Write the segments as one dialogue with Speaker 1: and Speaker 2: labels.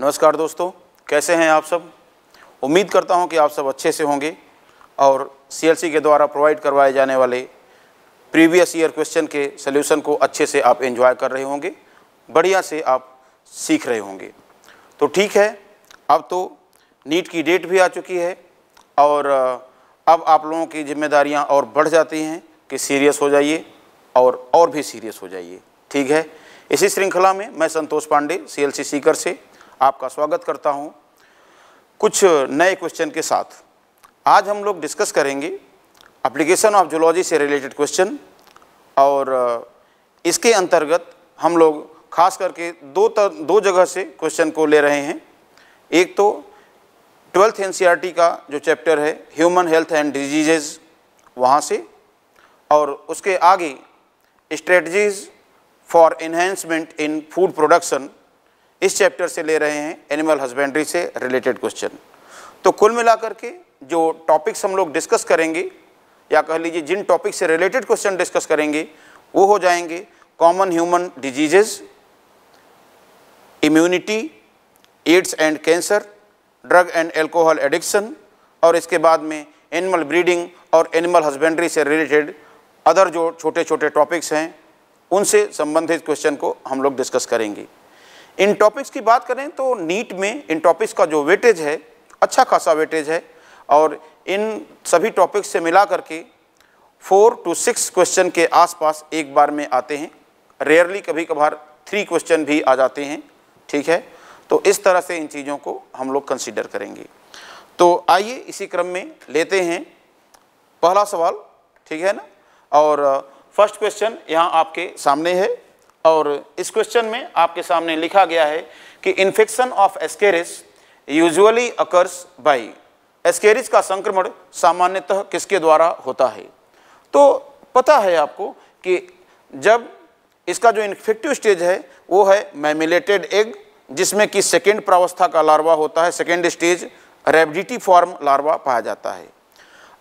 Speaker 1: नमस्कार दोस्तों कैसे हैं आप सब उम्मीद करता हूं कि आप सब अच्छे से होंगे और सीएलसी के द्वारा प्रोवाइड करवाए जाने वाले प्रीवियस ईयर क्वेश्चन के सोल्यूशन को अच्छे से आप एंजॉय कर रहे होंगे बढ़िया से आप सीख रहे होंगे तो ठीक है अब तो नीट की डेट भी आ चुकी है और अब आप लोगों की जिम्मेदारियाँ और बढ़ जाती हैं कि सीरियस हो जाइए और और भी सीरियस हो जाइए ठीक है इसी श्रृंखला में मैं Santosh Pandey C L C Sikar से आपका स्वागत करता हूं कुछ नए क्वेश्चन के साथ आज हम लोग डिस्कस करेंगे अप्लीकेशन ऑफ जूलॉजी से रिलेटेड क्वेश्चन और इसके अंतर्गत हम लोग खास करके दो तर, दो जगह से क्वेश्चन को ले रहे हैं एक तो ट्वेल्थ एन e का जो चैप्टर है ह्यूमन हेल्थ एंड डिजीजेज वहाँ से और उसके आगे strategies for enhancement in food production इस चैप्टर से ले रहे हैं एनिमल हस्बेंड्री से रिलेटेड क्वेश्चन तो कुल मिलाकर के जो टॉपिक्स हम लोग डिस्कस करेंगे या कह लीजिए जिन टॉपिक से रिलेटेड क्वेश्चन डिस्कस करेंगे वो हो जाएंगे common human diseases immunity AIDS and cancer drug and alcohol addiction और इसके बाद में एनिमल ब्रीडिंग और एनिमल हस्बेंड्री से रिलेटेड अदर जो छोटे छोटे टॉपिक्स हैं उनसे संबंधित क्वेश्चन को हम लोग डिस्कस करेंगे इन टॉपिक्स की बात करें तो नीट में इन टॉपिक्स का जो वेटेज है अच्छा खासा वेटेज है और इन सभी टॉपिक्स से मिला करके फोर टू सिक्स क्वेश्चन के आसपास एक बार में आते हैं रेयरली कभी कभार थ्री क्वेश्चन भी आ जाते हैं ठीक है तो इस तरह से इन चीज़ों को हम लोग कंसिडर करेंगे तो आइए इसी क्रम में लेते हैं पहला सवाल ठीक है ना और फर्स्ट uh, क्वेश्चन यहाँ आपके सामने है और इस क्वेश्चन में आपके सामने लिखा गया है कि infection of ascaris usually occurs by ascaris का संक्रमण सामान्यतः किसके द्वारा होता है तो पता है आपको कि जब इसका जो इन्फेक्टिव स्टेज है वो है मैमिलेटेड एग जिसमें कि सेकेंड प्रावस्था का लार्वा होता है second stage rhabditiform larva पाया जाता है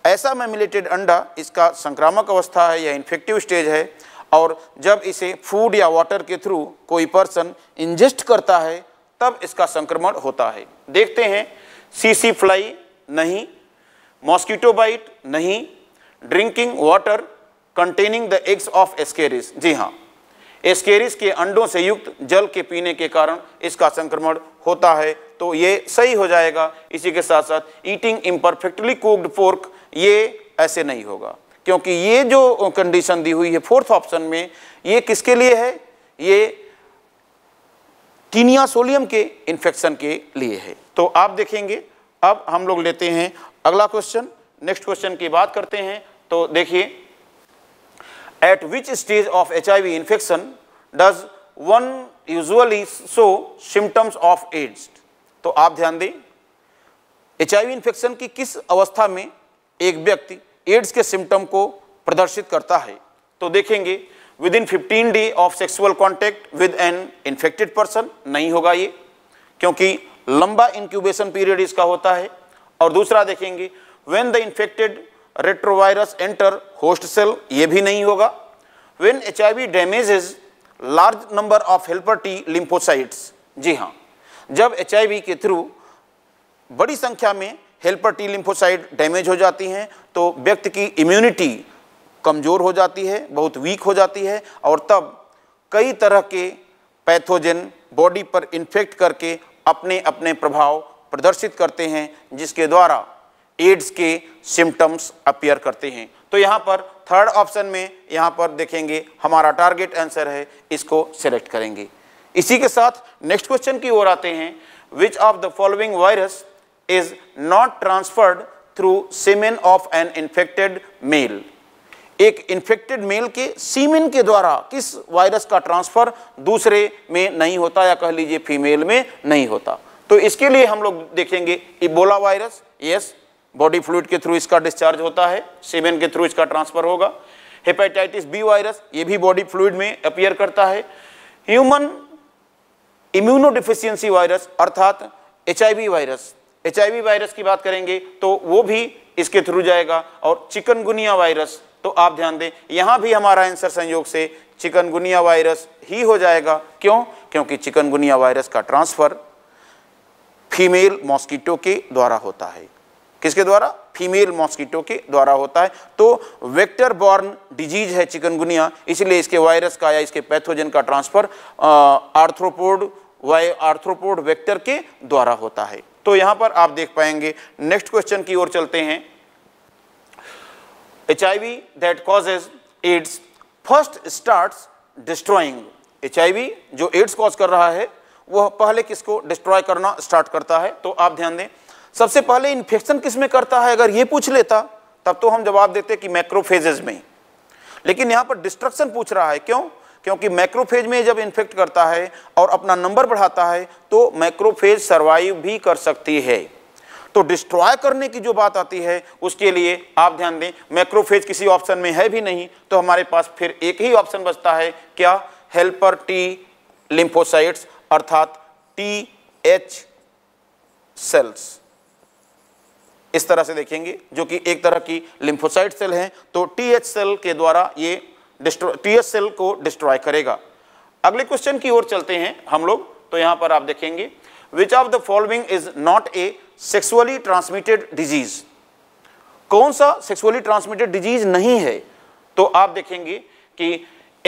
Speaker 1: ऐसा मैमिलेटेड अंडा इसका संक्रामक अवस्था है या इन्फेक्टिव स्टेज है और जब इसे फूड या वाटर के थ्रू कोई पर्सन इंजेस्ट करता है तब इसका संक्रमण होता है देखते हैं सीसी फ्लाई नहीं मॉस्किटो बाइट नहीं drinking water containing the eggs of ascaris जी हाँ एस्केरिस के अंडों से युक्त जल के पीने के कारण इसका संक्रमण होता है तो ये सही हो जाएगा इसी के साथ साथ ईटिंग इम्परफेक्टली कुक्ड पोर्क ये ऐसे नहीं होगा क्योंकि ये जो कंडीशन दी हुई है फोर्थ ऑप्शन में ये किसके लिए है ये टीनिया सोलियम के इन्फेक्शन के लिए है तो आप देखेंगे अब हम लोग लेते हैं अगला क्वेश्चन नेक्स्ट क्वेश्चन की बात करते हैं तो देखिए at which stage of H I V infection does one usually show symptoms of AIDS तो आप ध्यान दें एच आई वी इन्फेक्शन की किस अवस्था में एक व्यक्ति एड्स के सिम्टम को प्रदर्शित करता है तो देखेंगे within fifteen day of sexual contact with an infected person नहीं होगा ये क्योंकि लंबा इंक्यूबेशन पीरियड इसका होता है और दूसरा देखेंगे when the infected retrovirus enter host cell ये भी नहीं होगा when H I V large number of helper T lymphocytes जी हाँ जब एच के थ्रू बड़ी संख्या में हेल्पर टी लिम्फोसाइट डैमेज हो जाती हैं तो व्यक्ति की इम्यूनिटी कमज़ोर हो जाती है बहुत वीक हो जाती है और तब कई तरह के पैथोजन बॉडी पर इन्फेक्ट करके अपने अपने प्रभाव प्रदर्शित करते हैं जिसके द्वारा एड्स के सिम्टम्स अपियर करते हैं तो यहाँ पर थर्ड ऑप्शन में यहाँ पर देखेंगे हमारा टारगेट आंसर है इसको सेलेक्ट करेंगे इसी के साथ नेक्स्ट क्वेश्चन की ओर आते हैं which of the following virus is not transferred through semen of an infected male एक इन्फेक्टेड मेल के सीमेन के द्वारा किस वायरस का ट्रांसफर दूसरे में नहीं होता या कह लीजिए फीमेल में नहीं होता तो इसके लिए हम लोग देखेंगे Ebola virus yes body fluid के थ्रू इसका डिस्चार्ज होता है सीमेन के थ्रू इसका ट्रांसफर होगा हेपेटाइटिस बी वायरस ये भी बॉडी फ्लूड में अपियर करता है ह्यूमन इम्यूनोडिफिशियंसी वायरस अर्थात एच वायरस एच वायरस की बात करेंगे तो वो भी इसके थ्रू जाएगा और चिकनगुनिया वायरस तो आप ध्यान दें यहाँ भी हमारा आंसर संयोग से चिकनगुनिया वायरस ही हो जाएगा क्यों क्योंकि चिकनगुनिया वायरस का ट्रांसफ़र फीमेल मॉस्किटो के द्वारा होता है किसके द्वारा फीमेल मॉस्किटो के द्वारा होता है तो वेक्टर बॉर्न डिजीज है चिकनगुनिया इसलिए इसके वायरस का या इसके पैथोजन का transfer arthropod by arthropod vector के द्वारा होता है तो यहां पर आप देख पाएंगे नेक्स्ट क्वेश्चन की ओर चलते हैं H I V that causes AIDS first start destroying H जो एड्स कॉज कर रहा है वह पहले किसको डिस्ट्रॉय करना स्टार्ट करता है तो आप ध्यान दें सबसे पहले इन्फेक्शन किस में करता है अगर ये पूछ लेता तब तो हम जवाब देते कि मैक्रोफेजेज में लेकिन यहां पर डिस्ट्रक्शन पूछ रहा है क्यों क्योंकि मैक्रोफेज में जब इन्फेक्ट करता है और अपना नंबर बढ़ाता है तो मैक्रोफेज सर्वाइव भी कर सकती है तो डिस्ट्रॉय करने की जो बात आती है उसके लिए आप ध्यान दें मैक्रोफेज किसी ऑप्शन में है भी नहीं तो हमारे पास फिर एक ही ऑप्शन बचता है क्या हेल्पर टी लिम्फोसाइट्स अर्थात टी एच सेल्स इस तरह से देखेंगे जो कि एक तरह की लिम्फोसाइट सेल हैं तो टी एच सेल के द्वारा ये टी सेल को डिस्ट्रॉय करेगा अगले क्वेश्चन की ओर चलते हैं हम लोग तो यहां पर आप देखेंगे which of the following is not a sexually transmitted disease कौन सा सेक्सुअली ट्रांसमिटेड डिजीज नहीं है तो आप देखेंगे कि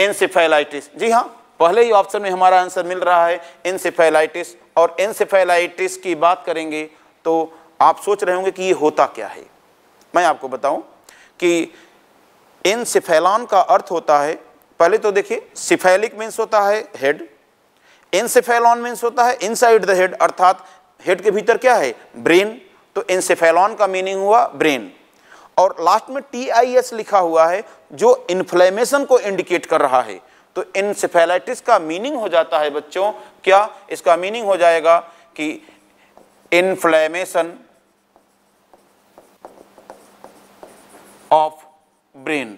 Speaker 1: एनसेफेलाइटिस जी हाँ पहले ही ऑप्शन में हमारा आंसर मिल रहा है एनसेफेलाइटिस और एनसेफेलाइटिस की बात करेंगे तो आप सोच रहे होंगे कि ये होता क्या है मैं आपको बताऊं कि इन सिफेलॉन का अर्थ होता है पहले तो देखिए सिफेलिक मीन्स होता है हेड सिफेलॉन मीन्स होता है इनसाइड द हेड अर्थात हेड के भीतर क्या है ब्रेन तो सिफेलॉन का मीनिंग हुआ ब्रेन और लास्ट में टी आई एस लिखा हुआ है जो इन्फ्लेमेशन को इंडिकेट कर रहा है तो इनसेफेलाइटिस का मीनिंग हो जाता है बच्चों क्या इसका मीनिंग हो जाएगा कि इन्फ्लेमेशन ऑफ ब्रेन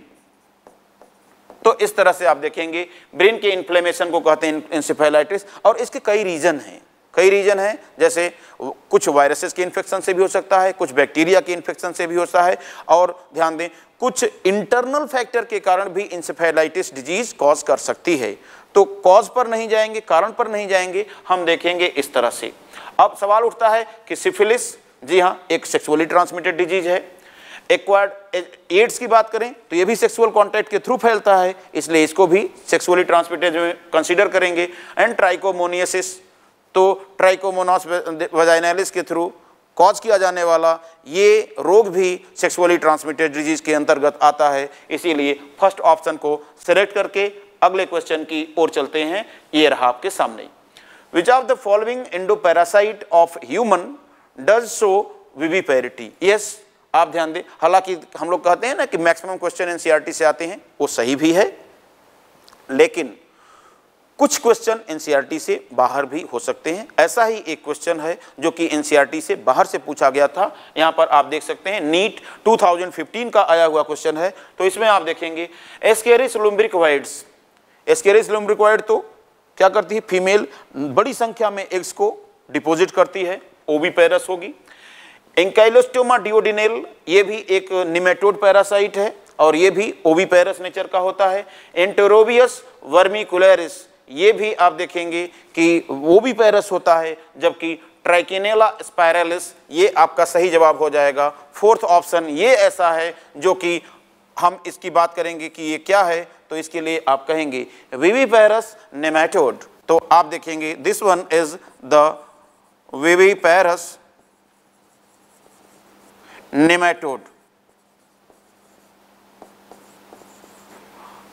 Speaker 1: तो इस तरह से आप देखेंगे ब्रेन के इन्फ्लेमेशन को कहते हैं इंसिफेलाइटिस और इसके कई रीजन हैं कई रीजन हैं जैसे कुछ वायरसेस के इन्फेक्शन से भी हो सकता है कुछ बैक्टीरिया के इन्फेक्शन से भी होता है और ध्यान दें कुछ इंटरनल फैक्टर के कारण भी इंसेफेलाइटिस डिजीज कॉज कर सकती है तो कॉज पर नहीं जाएंगे कारण पर नहीं जाएंगे हम देखेंगे इस तरह से अब सवाल उठता है कि सिफिलिस जी हाँ एक सेक्सुअली ट्रांसमिटेड डिजीज है एक्वायर्ड एड्स की बात करें तो ये भी सेक्सुअल कॉन्टैक्ट के थ्रू फैलता है इसलिए इसको भी सेक्सुअली ट्रांसमिटेड में कंसिडर करेंगे एंड ट्राइकोमोनियसिस तो ट्राइकोमोनास वजाइनालिस के थ्रू कॉज किया जाने वाला ये रोग भी सेक्सुअली ट्रांसमिटेड डिजीज के अंतर्गत आता है इसीलिए फर्स्ट ऑप्शन को सेलेक्ट करके अगले क्वेश्चन की ओर चलते हैं ये रहा आपके सामने which are the following endoparasite of human does show viviparity yes आप ध्यान दें हालांकि हम लोग कहते हैं ना कि मैक्सिमम क्वेश्चन एनसीईआरटी से आते हैं वो सही भी है लेकिन कुछ क्वेश्चन एनसीईआरटी e से बाहर भी हो सकते हैं ऐसा ही एक क्वेश्चन है जो कि एनसीईआरटी e से बाहर से पूछा गया था यहाँ पर आप देख सकते हैं नीट 2015 का आया हुआ क्वेश्चन है तो इसमें आप देखेंगे ascaris lumbricoides ascaris lumbricoid तो क्या करती है फीमेल बड़ी संख्या में एग्स को डिपोजिट करती है ओबी होगी एंकाइलोस्टोमा डिओडिनेल ये भी एक निमेटोड पैरासाइट है और ये भी ओवी पैरस नेचर का होता है एंटोरोबियस वर्मिकुलरिस ये भी आप देखेंगे कि वो भी पैरस होता है जबकि ट्राइकिनेला स्पायरलिस ये आपका सही जवाब हो जाएगा फोर्थ ऑप्शन ये ऐसा है जो कि हम इसकी बात करेंगे कि ये क्या है तो इसके लिए आप कहेंगे पैरस नेमेटोड तो आप देखेंगे this one is the parasitic nematode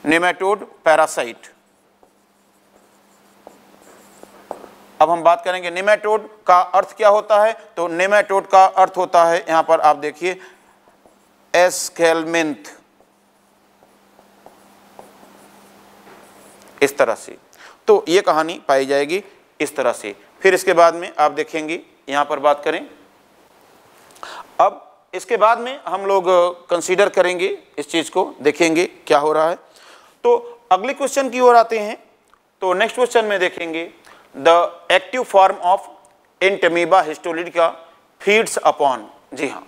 Speaker 1: nematode parasite अब हम बात करेंगे निमेटोड का अर्थ क्या होता है तो निमेटोड का अर्थ होता है यहां पर आप देखिए एस्केलमेंथ इस तरह से तो यह कहानी पाई जाएगी इस तरह से फिर इसके बाद में आप देखेंगे यहां पर बात करें अब इसके बाद में हम लोग कंसीडर करेंगे इस चीज़ को देखेंगे क्या हो रहा है तो अगले क्वेश्चन की ओर आते हैं तो नेक्स्ट क्वेश्चन में देखेंगे the active form of Entamoeba का फीड्स अपॉन जी हाँ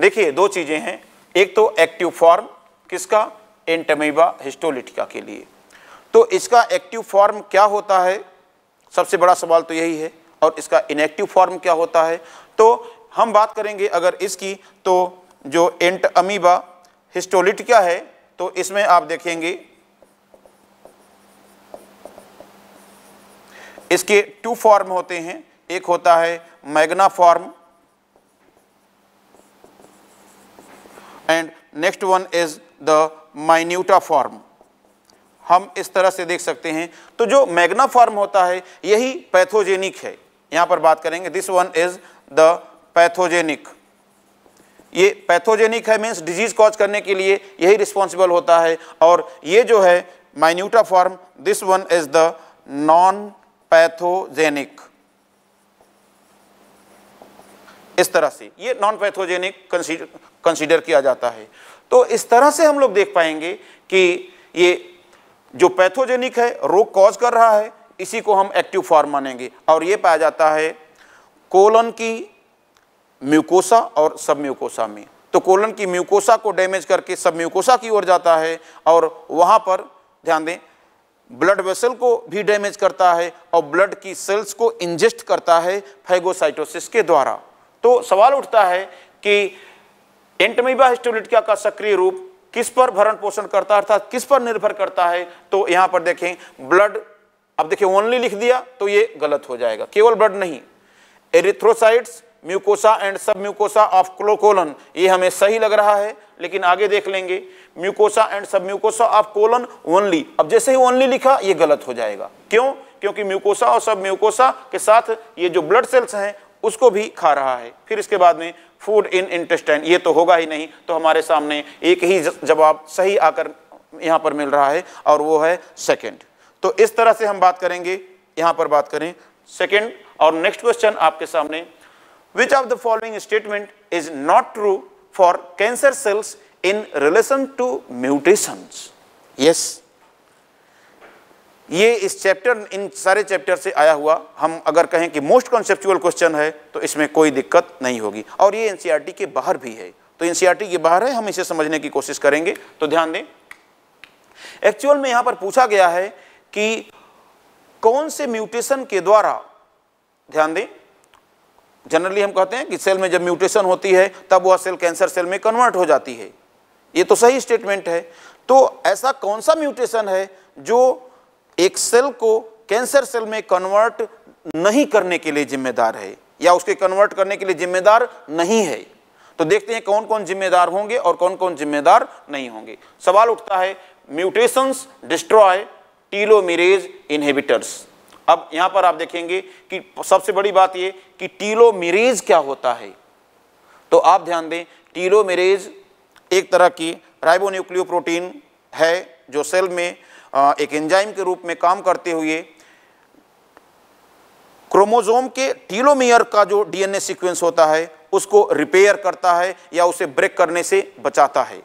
Speaker 1: देखिए दो चीज़ें हैं एक तो एक्टिव फॉर्म किसका एंटमीबा हिस्टोलिटिका के लिए तो इसका एक्टिव फॉर्म क्या होता है सबसे बड़ा सवाल तो यही है और इसका इनएक्टिव फॉर्म क्या होता है तो हम बात करेंगे अगर इसकी तो जो एंट अमीबा हिस्टोलिटिका है तो इसमें आप देखेंगे इसके टू फॉर्म होते हैं एक होता है magna form and next one is the minuta form हम इस तरह से देख सकते हैं तो जो मैग्ना फॉर्म होता है यही पैथोजेनिक है यहां पर बात करेंगे this one is the pathogenic ये पैथोजेनिक है मीन्स डिजीज कॉज करने के लिए यही रिस्पॉन्सिबल होता है और ये जो है minuta form this one is the non pathogenic इस तरह से ये नॉन पैथोजेनिक कंसीडर किया जाता है तो इस तरह से हम लोग देख पाएंगे कि ये जो पैथोजेनिक है रोग कॉज कर रहा है इसी को हम एक्टिव फॉर्म मानेंगे और ये पाया जाता है कोलन की म्यूकोसा और सब म्यूकोसा में तो कोलन की म्यूकोसा को डैमेज करके सब म्यूकोसा की ओर जाता है और वहाँ पर ध्यान दें ब्लड वेसल को भी डैमेज करता है और ब्लड की सेल्स को इंजेस्ट करता है फैगोसाइटोसिस के द्वारा तो सवाल उठता है कि एंटमीबा हिस्टोलिटिका का सक्रिय रूप किस पर भरण पोषण करता है अर्थात किस पर निर्भर करता है तो यहाँ पर देखें ब्लड अब देखिए ओनली लिख दिया तो ये गलत हो जाएगा केवल ब्लड नहीं erythrocytes mucosa and sub mucosa of colon ये हमें सही लग रहा है लेकिन आगे देख लेंगे mucosa and sub mucosa of colon only अब जैसे ही ओनली लिखा ये गलत हो जाएगा क्यों क्योंकि म्यूकोसा और सब म्यूकोसा के साथ ये जो ब्लड सेल्स हैं उसको भी खा रहा है फिर इसके बाद में फूड इन इंटेस्टाइन ये तो होगा ही नहीं तो हमारे सामने एक ही जवाब सही आकर यहाँ पर मिल रहा है और वो है सेकेंड तो इस तरह से हम बात करेंगे यहाँ पर बात करें सेकेंड और नेक्स्ट क्वेश्चन आपके सामने Which of the following statement is not true for cancer cells in relation to mutations? Yes. ये इस चैप्टर इन सारे चैप्टर से आया हुआ हम अगर कहें कि मोस्ट कॉन्सेप्चुअल क्वेश्चन है तो इसमें कोई दिक्कत नहीं होगी और ये एनसीईआरटी के बाहर भी है तो एनसीईआरटी के बाहर है हम इसे समझने की कोशिश करेंगे तो ध्यान दें एक्चुअल में यहां पर पूछा गया है कि कौन से म्यूटेशन के द्वारा ध्यान दें जनरली हम कहते हैं कि सेल में जब म्यूटेशन होती है तब वह सेल कैंसर सेल में कन्वर्ट हो जाती है ये तो सही स्टेटमेंट है तो ऐसा कौन सा म्यूटेशन है जो एक सेल को कैंसर सेल में कन्वर्ट नहीं करने के लिए जिम्मेदार है या उसके कन्वर्ट करने के लिए जिम्मेदार नहीं है तो देखते हैं कौन कौन जिम्मेदार होंगे और कौन कौन जिम्मेदार नहीं होंगे सवाल उठता है म्यूटेशंस डिस्ट्रॉय टीलोमिरेज इनहेबिटर्स अब यहां पर आप देखेंगे कि सबसे बड़ी बात यह कि टीलोमेरेज क्या होता है तो आप ध्यान दें टीलोमेरेज एक तरह की राइबोन्यूक्लियो प्रोटीन है जो सेल में एक एंजाइम के रूप में काम करते हुए क्रोमोजोम के टीलोमियर का जो डीएनए सीक्वेंस होता है उसको रिपेयर करता है या उसे ब्रेक करने से बचाता है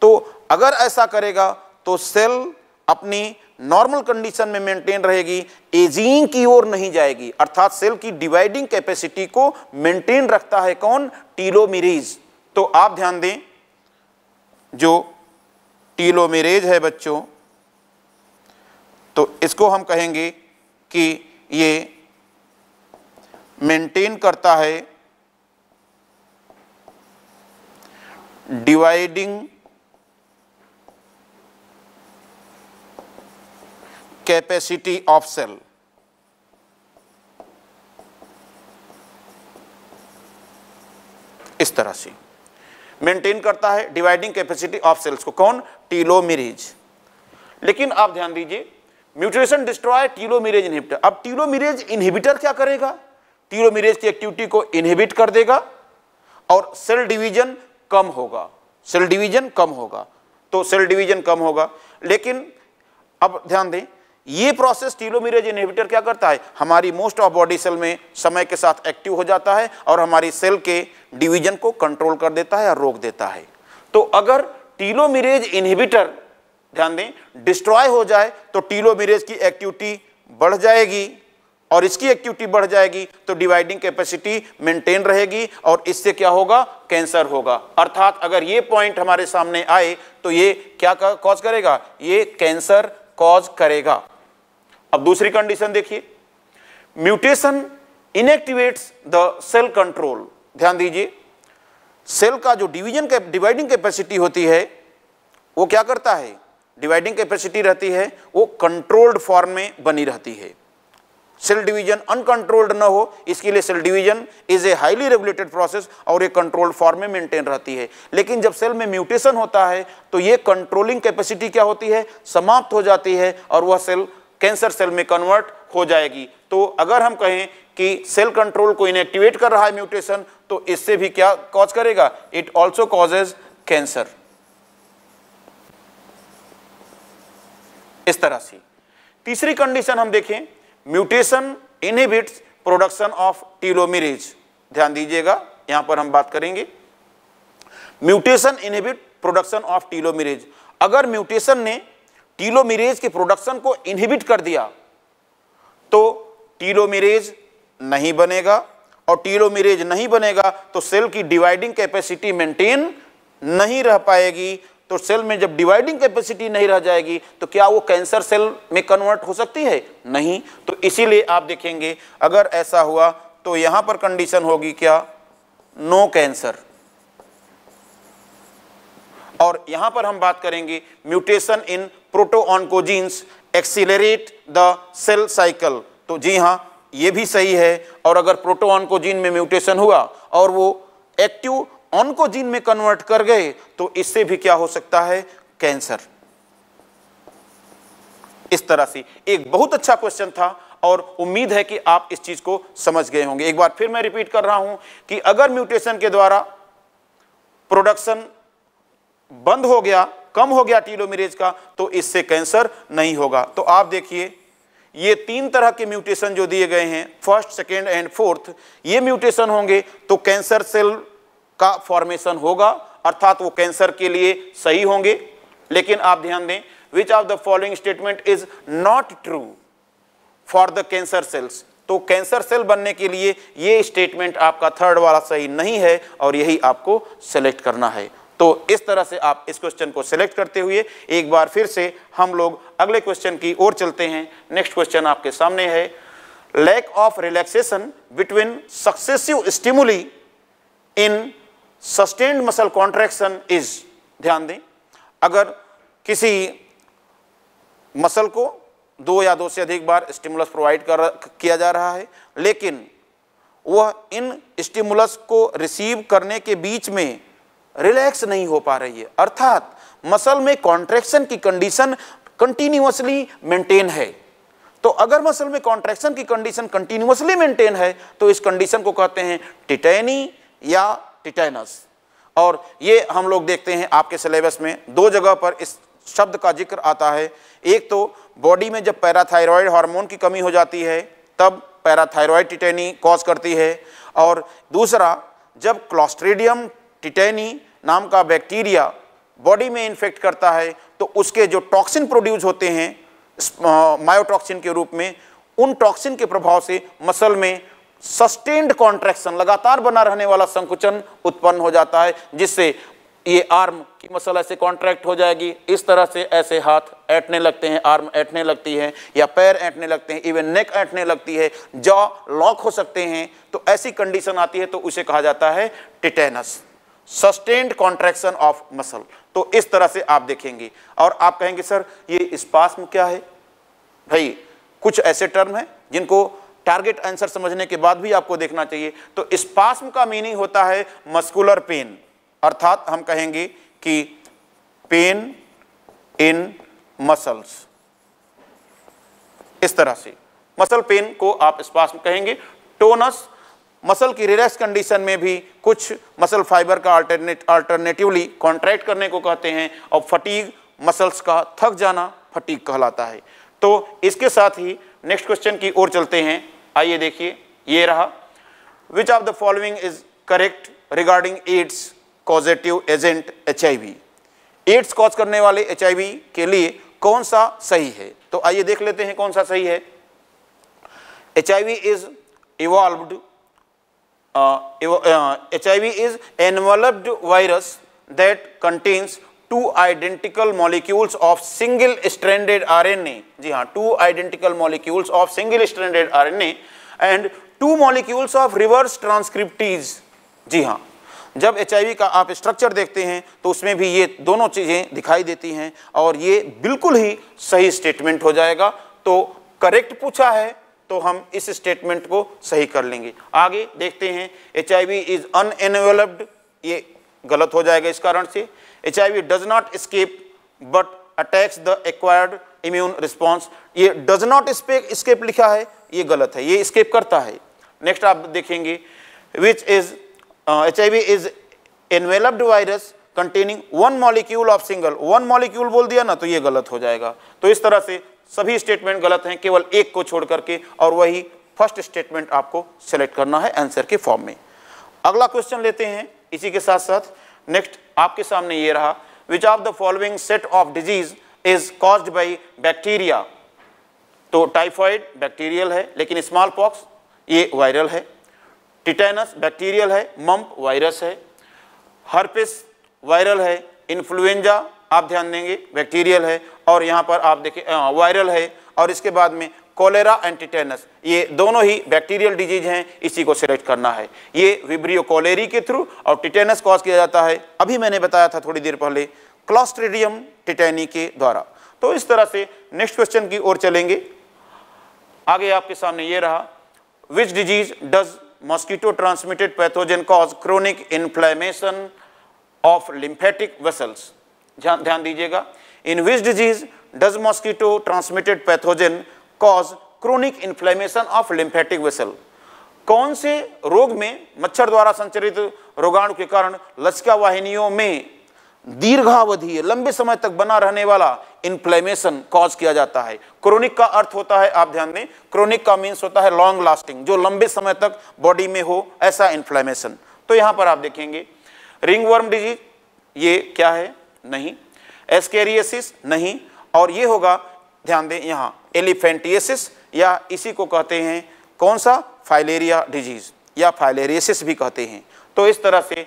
Speaker 1: तो अगर ऐसा करेगा तो सेल अपनी नॉर्मल कंडीशन में मेंटेन रहेगी एजिंग की ओर नहीं जाएगी अर्थात सेल की डिवाइडिंग कैपेसिटी को मेंटेन रखता है कौन टीलोमेरेज तो आप ध्यान दें जो टीलोमेरेज है बच्चों तो इसको हम कहेंगे कि ये मेंटेन करता है डिवाइडिंग capacity of cell. इस तरह से मेंटेन करता है डिवाइडिंग कैपेसिटी ऑफ सेल्स को कौन टीलोमिरीज लेकिन आप ध्यान दीजिए म्यूटेशन डिस्ट्रॉय टीलोमिरेज इनहिबिटर अब टीलोमिरेज इनहिबिटर क्या करेगा टीलोमिरेज की एक्टिविटी को इनहिबिट कर देगा और सेल डिवीजन कम होगा सेल डिवीजन कम होगा तो सेल डिवीजन कम होगा लेकिन अब ध्यान दें ये प्रोसेस टीलोमीरेज इनहिबिटर क्या करता है हमारी मोस्ट ऑफ बॉडी सेल में समय के साथ एक्टिव हो जाता है और हमारी सेल के डिवीजन को कंट्रोल कर देता है या रोक देता है तो अगर टीलोमीरेज इनहिबिटर ध्यान दें डिस्ट्रॉय हो जाए तो टीलोमीरेज की एक्टिविटी बढ़ जाएगी और इसकी एक्टिविटी बढ़ जाएगी तो डिवाइडिंग कैपेसिटी मेंटेन रहेगी और इससे क्या होगा कैंसर होगा अर्थात अगर ये पॉइंट हमारे सामने आए तो ये क्या कॉज करेगा ये कैंसर कॉज करेगा अब दूसरी कंडीशन देखिए mutation inactivates the cell control ध्यान दीजिए सेल का जो डिवीजन के डिवाइडिंग कैपेसिटी होती है वो क्या करता है डिवाइडिंग कैपेसिटी रहती है वो कंट्रोल्ड फॉर्म में बनी रहती है सेल डिवीजन अनकंट्रोल्ड ना हो इसके लिए cell division is a highly regulated process और ये कंट्रोल्ड फॉर्म में मेंटेन रहती है लेकिन जब सेल में म्यूटेशन होता है तो ये कंट्रोलिंग कैपेसिटी क्या होती है समाप्त हो जाती है और वह सेल कैंसर सेल में कन्वर्ट हो जाएगी तो अगर हम कहें कि सेल कंट्रोल को इनएक्टिवेट कर रहा है म्यूटेशन तो इससे भी क्या कॉज करेगा इट ऑल्सो कॉजेज कैंसर इस तरह से तीसरी कंडीशन हम देखें mutation inhibits production of telomerase ध्यान दीजिएगा यहां पर हम बात करेंगे mutation inhibit production of telomerase अगर म्यूटेशन ने टीलोमिरेज के प्रोडक्शन को इनहिबिट कर दिया तो टीलोमिरेज नहीं बनेगा और टीलोमिरेज नहीं बनेगा तो सेल की डिवाइडिंग कैपेसिटी मेंटेन नहीं रह पाएगी तो सेल में जब डिवाइडिंग कैपेसिटी नहीं रह जाएगी तो क्या वो कैंसर सेल में कन्वर्ट हो सकती है नहीं तो इसीलिए आप देखेंगे अगर ऐसा हुआ तो यहां पर कंडीशन होगी क्या नो कैंसर और यहां पर हम बात करेंगे mutation in proto oncogenes accelerate the cell cycle तो जी हाँ ये भी सही है और अगर प्रोटो ऑनकोजीन में म्यूटेशन हुआ और वो एक्टिव ऑनकोजीन में कन्वर्ट कर गए तो इससे भी क्या हो सकता है कैंसर इस तरह से एक बहुत अच्छा क्वेश्चन था और उम्मीद है कि आप इस चीज को समझ गए होंगे एक बार फिर मैं रिपीट कर रहा हूं कि अगर म्यूटेशन के द्वारा प्रोडक्शन बंद हो गया कम हो गया टीलोमेरेज का तो इससे कैंसर नहीं होगा तो आप देखिए ये तीन तरह के म्यूटेशन जो दिए गए हैं फर्स्ट सेकेंड एंड फोर्थ ये म्यूटेशन होंगे तो कैंसर सेल का फॉर्मेशन होगा अर्थात वो कैंसर के लिए सही होंगे लेकिन आप ध्यान दें which of the following statement is not true for the cancer cells तो कैंसर सेल बनने के लिए ये स्टेटमेंट आपका थर्ड वाला सही नहीं है और यही आपको सेलेक्ट करना है तो इस तरह से आप इस क्वेश्चन को सिलेक्ट करते हुए एक बार फिर से हम लोग अगले क्वेश्चन की ओर चलते हैं नेक्स्ट क्वेश्चन आपके सामने है lack of relaxation between successive stimuli in sustained muscle contraction is ध्यान दें अगर किसी मसल को दो या दो से अधिक बार स्टिमुलस प्रोवाइड कर किया जा रहा है लेकिन वह इन स्टिमुलस को रिसीव करने के बीच में रिलैक्स नहीं हो पा रही है अर्थात मसल में कॉन्ट्रेक्शन की कंडीशन कंटिन्यूसली मेंटेन है तो अगर मसल में कॉन्ट्रेक्शन की कंडीशन कंटिन्यूसली मेंटेन है तो इस कंडीशन को कहते हैं टिटैनी या टिटैनस और ये हम लोग देखते हैं आपके सिलेबस में दो जगह पर इस शब्द का जिक्र आता है एक तो बॉडी में जब पैराथायरॉयड हार्मोन की कमी हो जाती है तब पैराथायरॉयड टिटेनी कॉज करती है और दूसरा जब क्लॉस्ट्रेडियम टिटैनी नाम का बैक्टीरिया बॉडी में इन्फेक्ट करता है तो उसके जो टॉक्सिन प्रोड्यूस होते हैं मायोटॉक्सिन के रूप में उन टॉक्सिन के प्रभाव से मसल में सस्टेन्ड कॉन्ट्रैक्शन लगातार बना रहने वाला संकुचन उत्पन्न हो जाता है जिससे ये आर्म की मसल ऐसे कॉन्ट्रैक्ट हो जाएगी इस तरह से ऐसे हाथ ऐटने लगते हैं आर्म ऐटने लगती है या पैर ऐटने लगते हैं इवन नेक ऐटने लगती है जॉ लॉक हो सकते हैं तो ऐसी कंडीशन आती है तो उसे कहा जाता है tetanus sustained contraction of muscle तो इस तरह से आप देखेंगे और आप कहेंगे सर ये स्पास्म क्या है भाई कुछ ऐसे टर्म हैं जिनको टारगेट आंसर समझने के बाद भी आपको देखना चाहिए तो स्पास्म का मीनिंग होता है मस्कुलर पेन अर्थात हम कहेंगे कि पेन इन मसल्स इस तरह से मसल पेन को आप स्पास्म कहेंगे टोनस मसल की रिलैक्स कंडीशन में भी कुछ मसल फाइबर का अल्टरनेट अल्टरनेटिवली कॉन्ट्रैक्ट करने को कहते हैं और फटीग मसल्स का थक जाना फटीग कहलाता है तो इसके साथ ही नेक्स्ट क्वेश्चन की ओर चलते हैं आइए देखिए ये रहा which of the following is correct regarding AIDS causative agent H AIDS cause करने वाले एच के लिए कौन सा सही है तो आइए देख लेते हैं कौन सा सही है H I V is evolve uh, HIV is enveloped virus that contains two identical molecules of single stranded RNA जी हाँ two identical molecules of single stranded RNA and two molecules of reverse transcriptase जी हाँ जब H का आप structure देखते हैं तो उसमें भी ये दोनों चीज़ें दिखाई देती हैं और ये बिल्कुल ही सही स्टेटमेंट हो जाएगा तो करेक्ट पूछा है तो हम इस स्टेटमेंट को सही कर लेंगे आगे देखते हैं H I V is unenveloped ये गलत हो जाएगा इस कारण से H I V does not escape but attacks the acquired immune response ये डज नॉट स्केप लिखा है ये गलत है ये स्केप करता है नेक्स्ट आप देखेंगे which is H I V is enveloped virus containing one molecule of single one molecule बोल दिया ना तो ये गलत हो जाएगा तो इस तरह से सभी स्टेटमेंट गलत हैं केवल एक को छोड़ करके और वही फर्स्ट स्टेटमेंट आपको सेलेक्ट करना है आंसर के फॉर्म में अगला क्वेश्चन लेते हैं इसी के साथ साथ नेक्स्ट आपके सामने ये रहा which of the following set of disease is caused by bacteria तो टाइफॉइड बैक्टीरियल है लेकिन स्मॉल पॉक्स ये वायरल है टिटेनस बैक्टीरियल है मम्प वायरस है हर्पिस वायरल है इन्फ्लुएंजा आप ध्यान देंगे बैक्टीरियल है और यहाँ पर आप देखें वायरल है और इसके बाद में कोलेरा एंड टिटेनस ये दोनों ही बैक्टीरियल डिजीज हैं इसी को सिलेक्ट करना है ये विब्रियो कोलेरी के थ्रू और टिटेनस कॉज किया जाता है अभी मैंने बताया था थोड़ी देर पहले क्लॉस्ट्रेडियम टिटेनी के द्वारा तो इस तरह से नेक्स्ट क्वेश्चन की ओर चलेंगे आगे आपके सामने ये रहा which disease does mosquito transmitted pathogen cause chronic inflammation of lymphatic vessels ध्यान दीजिएगा in which disease does mosquito transmitted pathogen cause chronic inflammation of lymphatic vessel कौन से रोग में मच्छर द्वारा संचरित रोगाणु के कारण लचका वाहिनियों में दीर्घावधि लंबे समय तक बना रहने वाला इन्फ्लेमेशन कॉज किया जाता है क्रोनिक का अर्थ होता है आप ध्यान दें क्रोनिक का मीन्स होता है लॉन्ग लास्टिंग जो लंबे समय तक बॉडी में हो ऐसा इन्फ्लेमेशन तो यहां पर आप देखेंगे रिंगवर्म डिजीज ये क्या है नहीं एस्केरियसिस नहीं और ये होगा ध्यान दें यहाँ एलिफेंटियसिस या इसी को कहते हैं कौन सा फाइलेरिया डिजीज़ या फाइलेरियसिस भी कहते हैं तो इस तरह से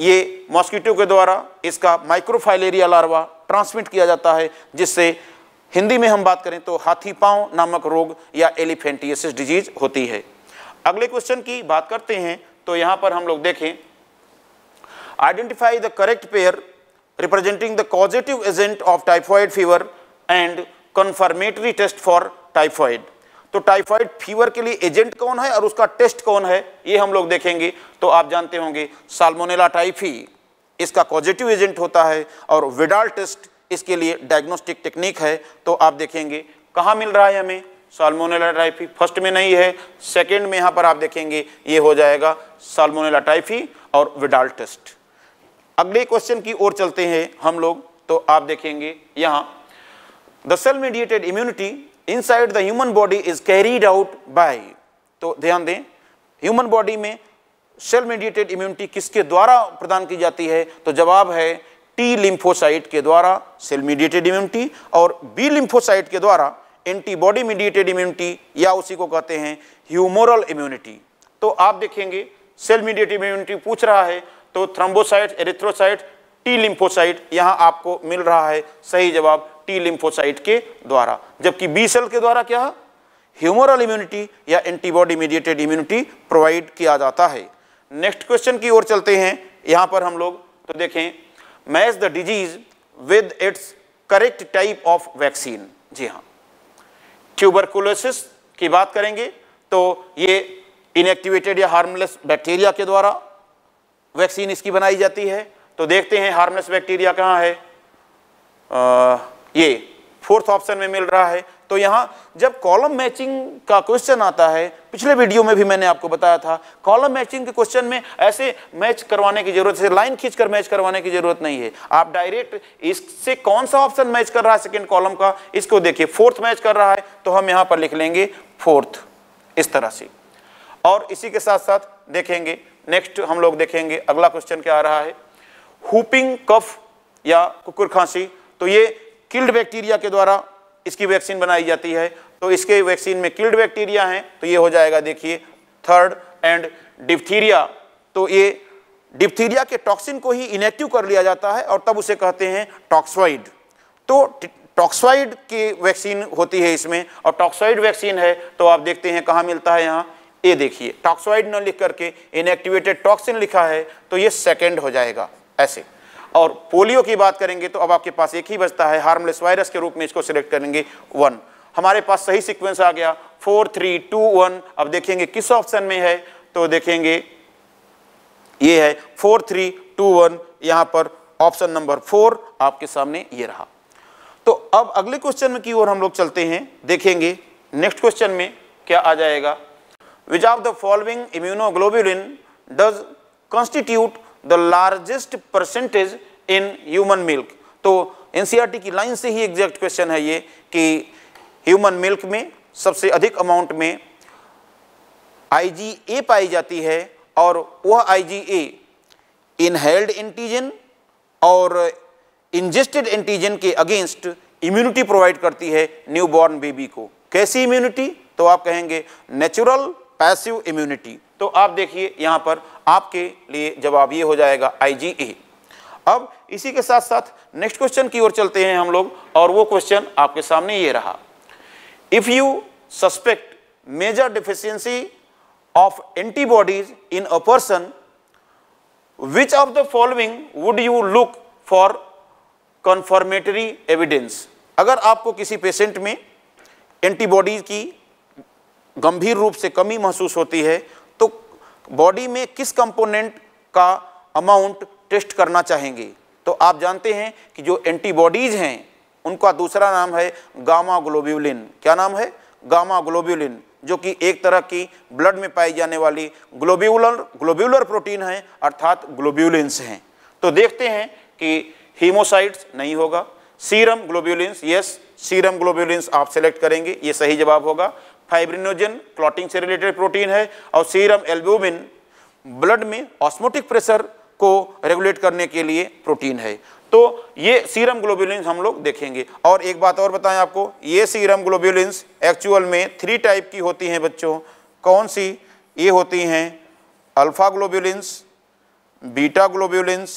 Speaker 1: ये मॉस्किटो के द्वारा इसका माइक्रोफाइलेरिया लार्वा ट्रांसमिट किया जाता है जिससे हिंदी में हम बात करें तो हाथी पाँव नामक रोग या एलिफेंटियसिस डिजीज होती है अगले क्वेश्चन की बात करते हैं तो यहाँ पर हम लोग देखें identify the correct pair representing the causative agent of typhoid fever and confirmatory test for typhoid तो टाइफॉइड फीवर के लिए एजेंट कौन है और उसका टेस्ट कौन है ये हम लोग देखेंगे तो आप जानते होंगे साल्मोनेला टाइफी इसका पॉजिटिव एजेंट होता है और विडाल टेस्ट इसके लिए डायग्नोस्टिक टेक्निक है तो आप देखेंगे कहाँ मिल रहा है हमें साल्मोनेला टाइफी फर्स्ट में नहीं है सेकंड में यहाँ पर आप देखेंगे ये हो जाएगा साल्मोनेला टाइफी और विडाल टेस्ट अगले क्वेश्चन की ओर चलते हैं हम लोग तो आप देखेंगे यहां the cell mediated immunity inside the human body is carried out by तो ध्यान दें ह्यूमन बॉडी में सेल मीडिएटेड इम्यूनिटी किसके द्वारा प्रदान की जाती है तो जवाब है टी लिम्फोसाइट के द्वारा सेल मीडिएटेड इम्यूनिटी और बी लिम्फोसाइट के द्वारा एंटीबॉडी मीडिएटेड इम्यूनिटी या उसी को कहते हैं ह्यूमोरल इम्यूनिटी तो आप देखेंगे सेल मीडिएटेड इम्यूनिटी पूछ रहा है तो थ्रम्बोसाइट एरिथ्रोसाइट टी लिम्फोसाइट यहां आपको मिल रहा है सही जवाब टी लिम्फोसाइट के द्वारा जबकि बी सेल के द्वारा क्या ह्यूमरल इम्यूनिटी या एंटीबॉडी मीडिएटेड इम्यूनिटी प्रोवाइड किया जाता है नेक्स्ट क्वेश्चन की ओर चलते हैं यहां पर हम लोग तो देखें match the disease with its correct type of vaccine जी हाँ ट्यूबरकुलोसिस की बात करेंगे तो ये इनएक्टिवेटेड या हार्मलेस बैक्टीरिया के द्वारा वैक्सीन इसकी बनाई जाती है तो देखते हैं हार्मलेस बैक्टीरिया कहाँ है आ, ये फोर्थ ऑप्शन में मिल रहा है तो यहाँ जब कॉलम मैचिंग का क्वेश्चन आता है पिछले वीडियो में भी मैंने आपको बताया था कॉलम मैचिंग के क्वेश्चन में ऐसे मैच करवाने की जरूरत है लाइन खींचकर मैच करवाने की जरूरत नहीं है आप डायरेक्ट इससे कौन सा ऑप्शन मैच कर रहा है सेकेंड कॉलम का इसको देखिए फोर्थ मैच कर रहा है तो हम यहाँ पर लिख लेंगे फोर्थ इस तरह से और इसी के साथ साथ देखेंगे नेक्स्ट हम लोग देखेंगे अगला क्वेश्चन क्या आ रहा है हुपिंग कफ या कुकुर खांसी तो ये किल्ड बैक्टीरिया के द्वारा इसकी वैक्सीन बनाई जाती है तो इसके वैक्सीन में किल्ड बैक्टीरिया हैं तो ये हो जाएगा देखिए थर्ड एंड डिप्थीरिया तो ये डिप्थीरिया के टॉक्सिन को ही इनेक्टिव कर लिया जाता है और तब उसे कहते हैं टॉक्सवाइड तो टॉक्सवाइड की वैक्सीन होती है इसमें और टॉक्सवाइड वैक्सीन है तो आप देखते हैं कहाँ मिलता है यहाँ ये देखिए टॉक्सोइड न लिख करके इनएक्टिवेटेड टॉक्सिन लिखा है तो ये सेकेंड हो जाएगा ऐसे और पोलियो की बात करेंगे तो अब आपके पास एक ही बचता है हार्मलेस वायरस के रूप में इसको सिलेक्ट करेंगे वन हमारे पास सही सीक्वेंस आ गया फोर थ्री टू वन अब देखेंगे किस ऑप्शन में है तो देखेंगे ये है फोर थ्री टू वन यहां पर ऑप्शन नंबर फोर आपके सामने ये रहा तो अब अगले क्वेश्चन में की ओर हम लोग चलते हैं देखेंगे नेक्स्ट क्वेश्चन में क्या आ जाएगा which of the following immunoglobulin does constitute the largest percentage in human milk तो एनसीईआरटी e की लाइन से ही एग्जैक्ट क्वेश्चन है ये कि ह्यूमन मिल्क में सबसे अधिक अमाउंट में आईजीए पाई जाती है और वह आईजीए इनहेल्ड एंटीजन और इंजेस्टेड एंटीजन के अगेंस्ट इम्यूनिटी प्रोवाइड करती है न्यूबॉर्न बेबी को कैसी इम्यूनिटी तो आप कहेंगे नेचुरल पैसिव इम्यूनिटी तो आप देखिए यहाँ पर आपके लिए जवाब ये हो जाएगा आई अब इसी के साथ साथ नेक्स्ट क्वेश्चन की ओर चलते हैं हम लोग और वो क्वेश्चन आपके सामने ये रहा if you suspect major deficiency of antibodies in a person which of the following would you look for confirmatory evidence अगर आपको किसी पेशेंट में एंटीबॉडीज की गंभीर रूप से कमी महसूस होती है तो बॉडी में किस कंपोनेंट का अमाउंट टेस्ट करना चाहेंगे तो आप जानते हैं कि जो एंटीबॉडीज़ हैं उनका दूसरा नाम है गामा ग्लोब्यूलिन क्या नाम है गामा ग्लोब्यूलिन जो कि एक तरह की ब्लड में पाई जाने वाली ग्लोब्यूलर ग्लोब्यूलर प्रोटीन है अर्थात ग्लोब्यूलिन हैं तो देखते हैं कि हीमोसाइट्स नहीं होगा serum globulin yes serum globulin आप सेलेक्ट करेंगे ये सही जवाब होगा फाइब्रिनोजन क्लॉटिंग से रिलेटेड प्रोटीन है और सीरम एल्ब्यूमिन ब्लड में ऑस्मोटिक प्रेशर को रेगुलेट करने के लिए प्रोटीन है तो ये सीरम ग्लोबुलिन हम लोग देखेंगे और एक बात और बताएं आपको ये सीरम ग्लोबुलिन्स एक्चुअल में थ्री टाइप की होती हैं बच्चों कौन सी ये होती हैं alpha globulins beta globulins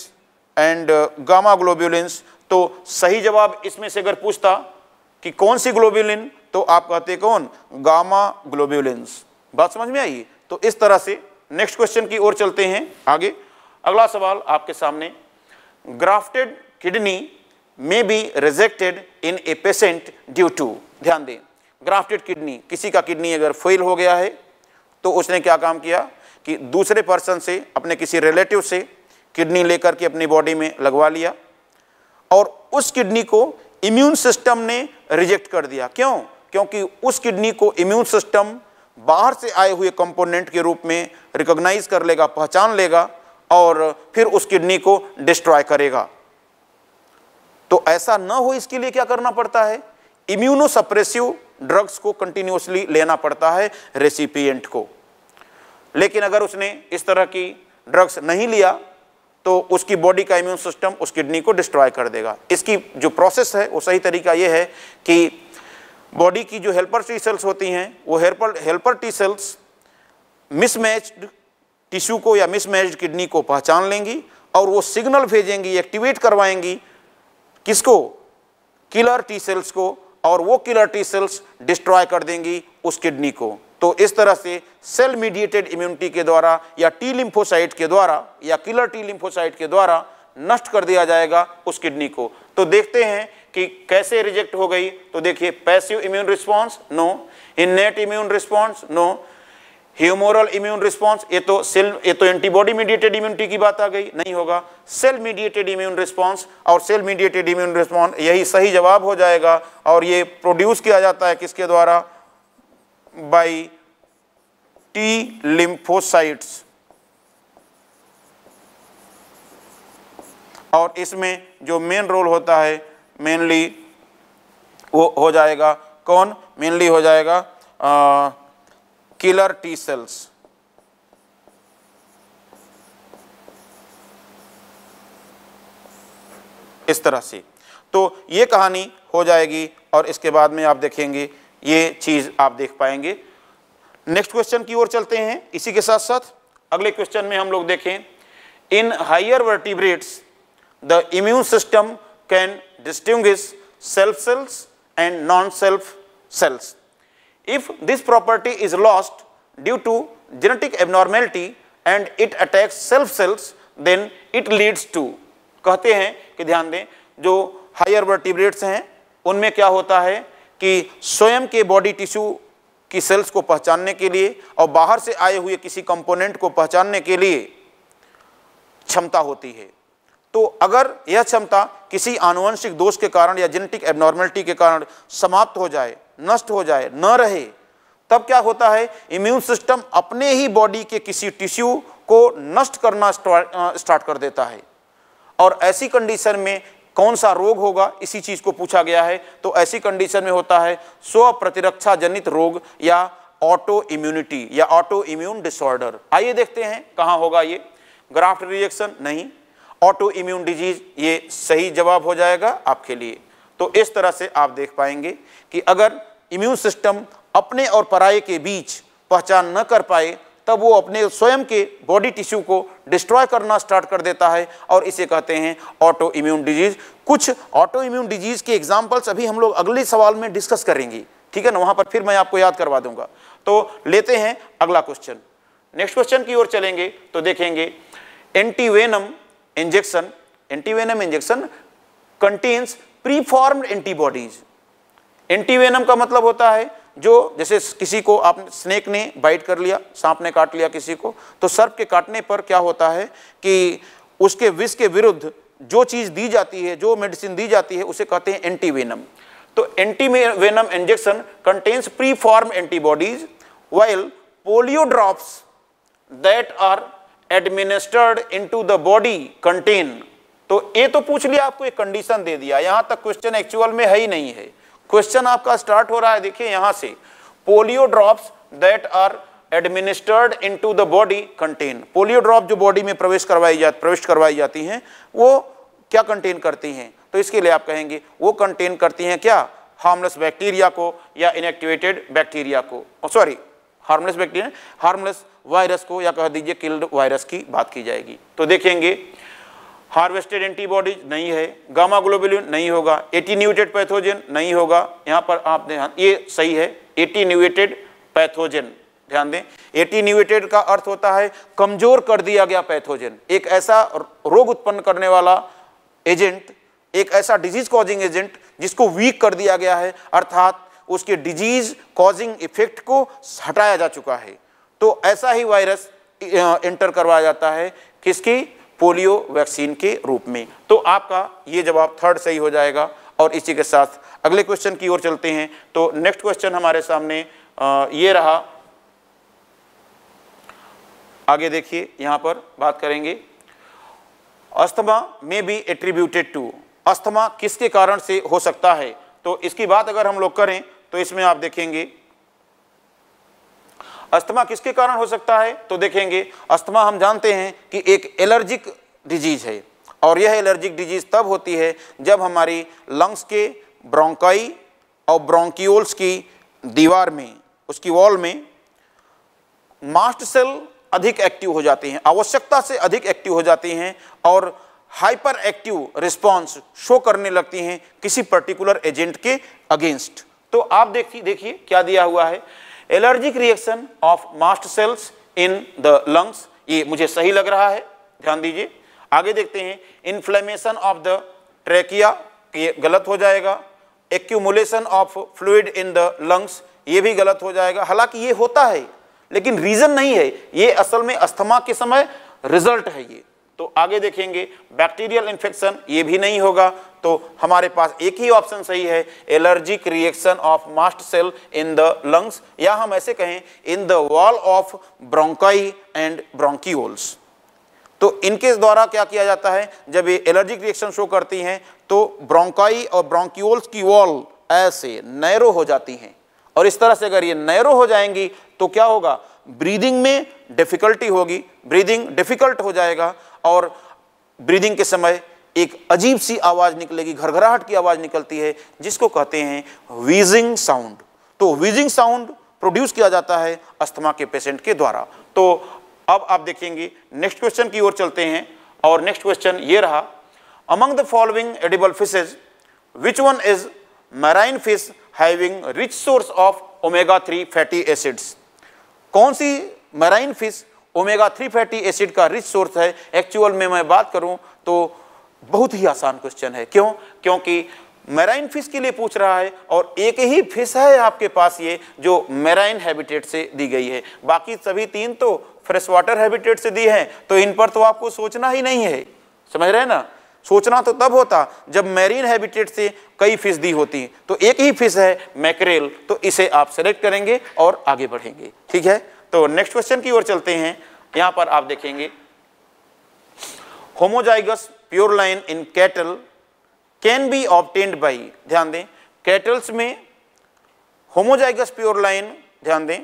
Speaker 1: and gamma globulins तो सही जवाब इसमें से अगर पूछता कि कौन सी ग्लोबुलिन तो आप कहते कौन गामा ग्लोबुलेंस बात समझ में आई तो इस तरह से नेक्स्ट क्वेश्चन की ओर चलते हैं आगे अगला सवाल आपके सामने grafted kidney may be rejected in a patient due to ध्यान दें ग्राफ्टेड किडनी किसी का किडनी अगर फेल हो गया है तो उसने क्या काम किया कि दूसरे पर्सन से अपने किसी रिलेटिव से किडनी लेकर के अपनी बॉडी में लगवा लिया और उस किडनी को इम्यून सिस्टम ने रिजेक्ट कर दिया क्यों क्योंकि उस किडनी को इम्यून सिस्टम बाहर से आए हुए कंपोनेंट के रूप में रिकॉग्नाइज कर लेगा पहचान लेगा और फिर उस किडनी को डिस्ट्रॉय करेगा तो ऐसा न हो इसके लिए क्या करना पड़ता है इम्यूनो सप्रेसिव ड्रग्स को कंटिन्यूसली लेना पड़ता है रेसिपिएंट को लेकिन अगर उसने इस तरह की ड्रग्स नहीं लिया तो उसकी बॉडी का इम्यून सिस्टम उस किडनी को डिस्ट्रॉय कर देगा इसकी जो प्रोसेस है वो सही तरीका ये है कि बॉडी की जो हेल्पर टी सेल्स होती हैं वो helper helper T cells mismatched tissue को या मिसमैच्ड किडनी को पहचान लेंगी और वो सिग्नल भेजेंगी एक्टिवेट करवाएंगी किसको किलर टी सेल्स को और वो किलर टी सेल्स डिस्ट्रॉय कर देंगी उस किडनी को तो इस तरह से सेल मीडिएटेड इम्यूनिटी के द्वारा या टी लिम्फोसाइट के द्वारा या किलर टी लिम्फोसाइट के द्वारा नष्ट कर दिया जाएगा उस किडनी को तो देखते हैं कि कैसे रिजेक्ट हो गई तो देखिए passive immune response no innate immune response no humoral immune response ये तो सेल ये तो एंटीबॉडी मीडिएटेड इम्यूनिटी की बात आ गई नहीं होगा सेल मीडिएटेड इम्यून रिस्पॉन्स और सेल मीडिएटेड इम्यून रिस्पॉन्स यही सही जवाब हो जाएगा और ये प्रोड्यूस किया जाता है किसके द्वारा बाई टी लिम्फोसाइट्स और इसमें जो मेन रोल होता है मेनली वो हो जाएगा कौन मेनली हो जाएगा किलर टी सेल्स इस तरह से तो ये कहानी हो जाएगी और इसके बाद में आप देखेंगे ये चीज़ आप देख पाएंगे नेक्स्ट क्वेश्चन की ओर चलते हैं इसी के साथ साथ अगले क्वेश्चन में हम लोग देखें in higher vertebrates the immune system can distinguish self cells and non-self cells. If this property is lost due to genetic abnormality and it attacks self cells, then it leads to kehte hain ki dhyan dein jo higher vertebrates hain unme kya hota hai ki swayam ke body tissue ki cells ko pehchanne ke liye aur bahar se aaye hue kisi component ko pehchanne ke liye क्षमता होती है तो अगर यह क्षमता किसी आनुवंशिक दोष के कारण या जेनेटिक एबनॉर्मेलिटी के कारण समाप्त हो जाए नष्ट हो जाए न रहे तब क्या होता है इम्यून सिस्टम अपने ही बॉडी के किसी टिश्यू को नष्ट करना स्टार्ट कर देता है और ऐसी कंडीशन में कौन सा रोग होगा इसी चीज़ को पूछा गया है तो ऐसी कंडीशन में होता है स्व प्रतिरक्षा जनित रोग या ऑटो इम्यूनिटी या ऑटो इम्यून डिसऑर्डर आइए देखते हैं कहाँ होगा ये ग्राफ्ट रिएक्शन नहीं ऑटो इम्यून डिजीज ये सही जवाब हो जाएगा आपके लिए तो इस तरह से आप देख पाएंगे कि अगर इम्यून सिस्टम अपने और पराए के बीच पहचान न कर पाए तब वो अपने स्वयं के बॉडी टिश्यू को डिस्ट्रॉय करना स्टार्ट कर देता है और इसे कहते हैं ऑटो इम्यून डिजीज कुछ ऑटो इम्यून डिजीज के एग्जाम्पल्स अभी हम लोग अगले सवाल में डिस्कस करेंगे ठीक है ना वहाँ पर फिर मैं आपको याद करवा दूंगा तो लेते हैं अगला क्वेश्चन नेक्स्ट क्वेश्चन की ओर चलेंगे तो देखेंगे antivenom injection, antivenom injection contains preformed antibodies. Antivenom का मतलब होता है जो जैसे किसी को आप स्नेक ने बाइट कर लिया सांप ने काट लिया किसी को तो सर्प के काटने पर क्या होता है कि उसके विष के विरुद्ध जो चीज़ दी जाती है जो मेडिसिन दी जाती है उसे कहते हैं एंटीवेनम तो antivenom injection contains pre form antibodies while polio drops that are administered into the body contain तो ये तो पूछ लिया आपको एक कंडीशन दे दिया यहां तक क्वेश्चन एक्चुअल में है ही नहीं है क्वेश्चन आपका स्टार्ट हो रहा है देखिए यहां से polio drops that are administered into the body contain polio drop जो बॉडी में प्रवेश करवाई जा प्रवेश करवाई जाती हैं वो क्या कंटेन करती हैं तो इसके लिए आप कहेंगे वो कंटेन करती हैं क्या हार्मलेस बैक्टीरिया को या इनएक्टिवेटेड बैक्टीरिया को sorry oh, harmless bacteria harmless virus को या कह दीजिए किल्ड वायरस की बात की जाएगी तो देखेंगे हार्वेस्टेड एंटीबॉडीज नहीं है गामा ग्लोबुलिन नहीं होगा एटीन्यूटेड पैथोजन नहीं होगा यहाँ पर आप ध्यान ये सही है एटीन्यूटेड पैथोजन ध्यान दें एटीन्यूटेड का अर्थ होता है कमजोर कर दिया गया पैथोजन एक ऐसा रोग उत्पन्न करने वाला एजेंट एक ऐसा डिजीज कॉजिंग एजेंट जिसको वीक कर दिया गया है अर्थात उसके डिजीज कॉजिंग इफेक्ट को हटाया जा चुका है तो ऐसा ही वायरस एंटर करवाया जाता है किसकी पोलियो वैक्सीन के रूप में तो आपका ये जवाब थर्ड सही हो जाएगा और इसी के साथ अगले क्वेश्चन की ओर चलते हैं तो नेक्स्ट क्वेश्चन हमारे सामने ये रहा आगे देखिए यहां पर बात करेंगे अस्थमा में बी एट्रीब्यूटेड टू अस्थमा किसके कारण से हो सकता है तो इसकी बात अगर हम लोग करें तो इसमें आप देखेंगे अस्थमा किसके कारण हो सकता है तो देखेंगे अस्थमा हम जानते हैं कि एक एलर्जिक डिजीज है और यह एलर्जिक डिजीज तब होती है जब हमारी लंग्स के ब्रोंकाई और ब्रोंकियोल्स की दीवार में उसकी वॉल में मास्ट सेल अधिक एक्टिव हो जाते हैं आवश्यकता से अधिक एक्टिव हो जाते हैं और हाइपर एक्टिव रिस्पॉन्स शो करने लगती हैं किसी पर्टिकुलर एजेंट के अगेंस्ट तो आप देखिए देखिए क्या दिया हुआ है allergic reaction of mast cells in the lungs ये मुझे सही लग रहा है ध्यान दीजिए आगे देखते हैं इन्फ्लेमेशन ऑफ द ट्रेकिया ये गलत हो जाएगा accumulation of fluid in the lungs ये भी गलत हो जाएगा हालांकि ये होता है लेकिन रीजन नहीं है ये असल में अस्थमा के समय रिजल्ट है ये तो आगे देखेंगे बैक्टीरियल इन्फेक्शन ये भी नहीं होगा तो हमारे पास एक ही ऑप्शन सही है allergic reaction of mast cell in the lungs या हम ऐसे कहें in the wall of bronchi and bronchioles तो इनके द्वारा क्या किया जाता है जब ये एलर्जिक रिएक्शन शो करती हैं तो ब्रोंकाई और ब्रोंक्यूल्स की वॉल ऐसे नैरो हो जाती हैं और इस तरह से अगर ये नैरो हो जाएंगी तो क्या होगा ब्रीदिंग में डिफिकल्टी होगी ब्रीदिंग डिफिकल्ट हो जाएगा और ब्रीदिंग के समय एक अजीब सी आवाज़ निकलेगी घरघराहट की आवाज़ निकलती है जिसको कहते हैं वीजिंग साउंड तो वीजिंग साउंड प्रोड्यूस किया जाता है अस्थमा के पेशेंट के द्वारा तो अब आप देखेंगे नेक्स्ट क्वेश्चन की ओर चलते हैं और नेक्स्ट क्वेश्चन ये रहा among the following edible fishes which one is marine fish having rich source of omega three fatty acids कौन सी marine fish omega three fatty acid का रिच सोर्स है एक्चुअल में मैं बात करूं तो बहुत ही आसान क्वेश्चन है क्यों क्योंकि मैराइन फिश के लिए पूछ रहा है और एक ही फिश है आपके पास ये जो मैराइन हैबिटेट से दी गई है बाकी सभी तीन तो फ्रेश वाटर हैबिटेट से दी है तो इन पर तो आपको सोचना ही नहीं है समझ रहे हैं ना सोचना तो तब होता जब मैरीन हैबिटेट से कई फिश दी होती तो एक ही फिश है मैकरेल तो इसे आप सेलेक्ट करेंगे और आगे बढ़ेंगे ठीक है तो नेक्स्ट क्वेश्चन की ओर चलते हैं यहां पर आप देखेंगे homozygous pure line in cattle can be obtained by ध्यान दें कैटल्स में होमोजाइगस प्योर लाइन ध्यान दें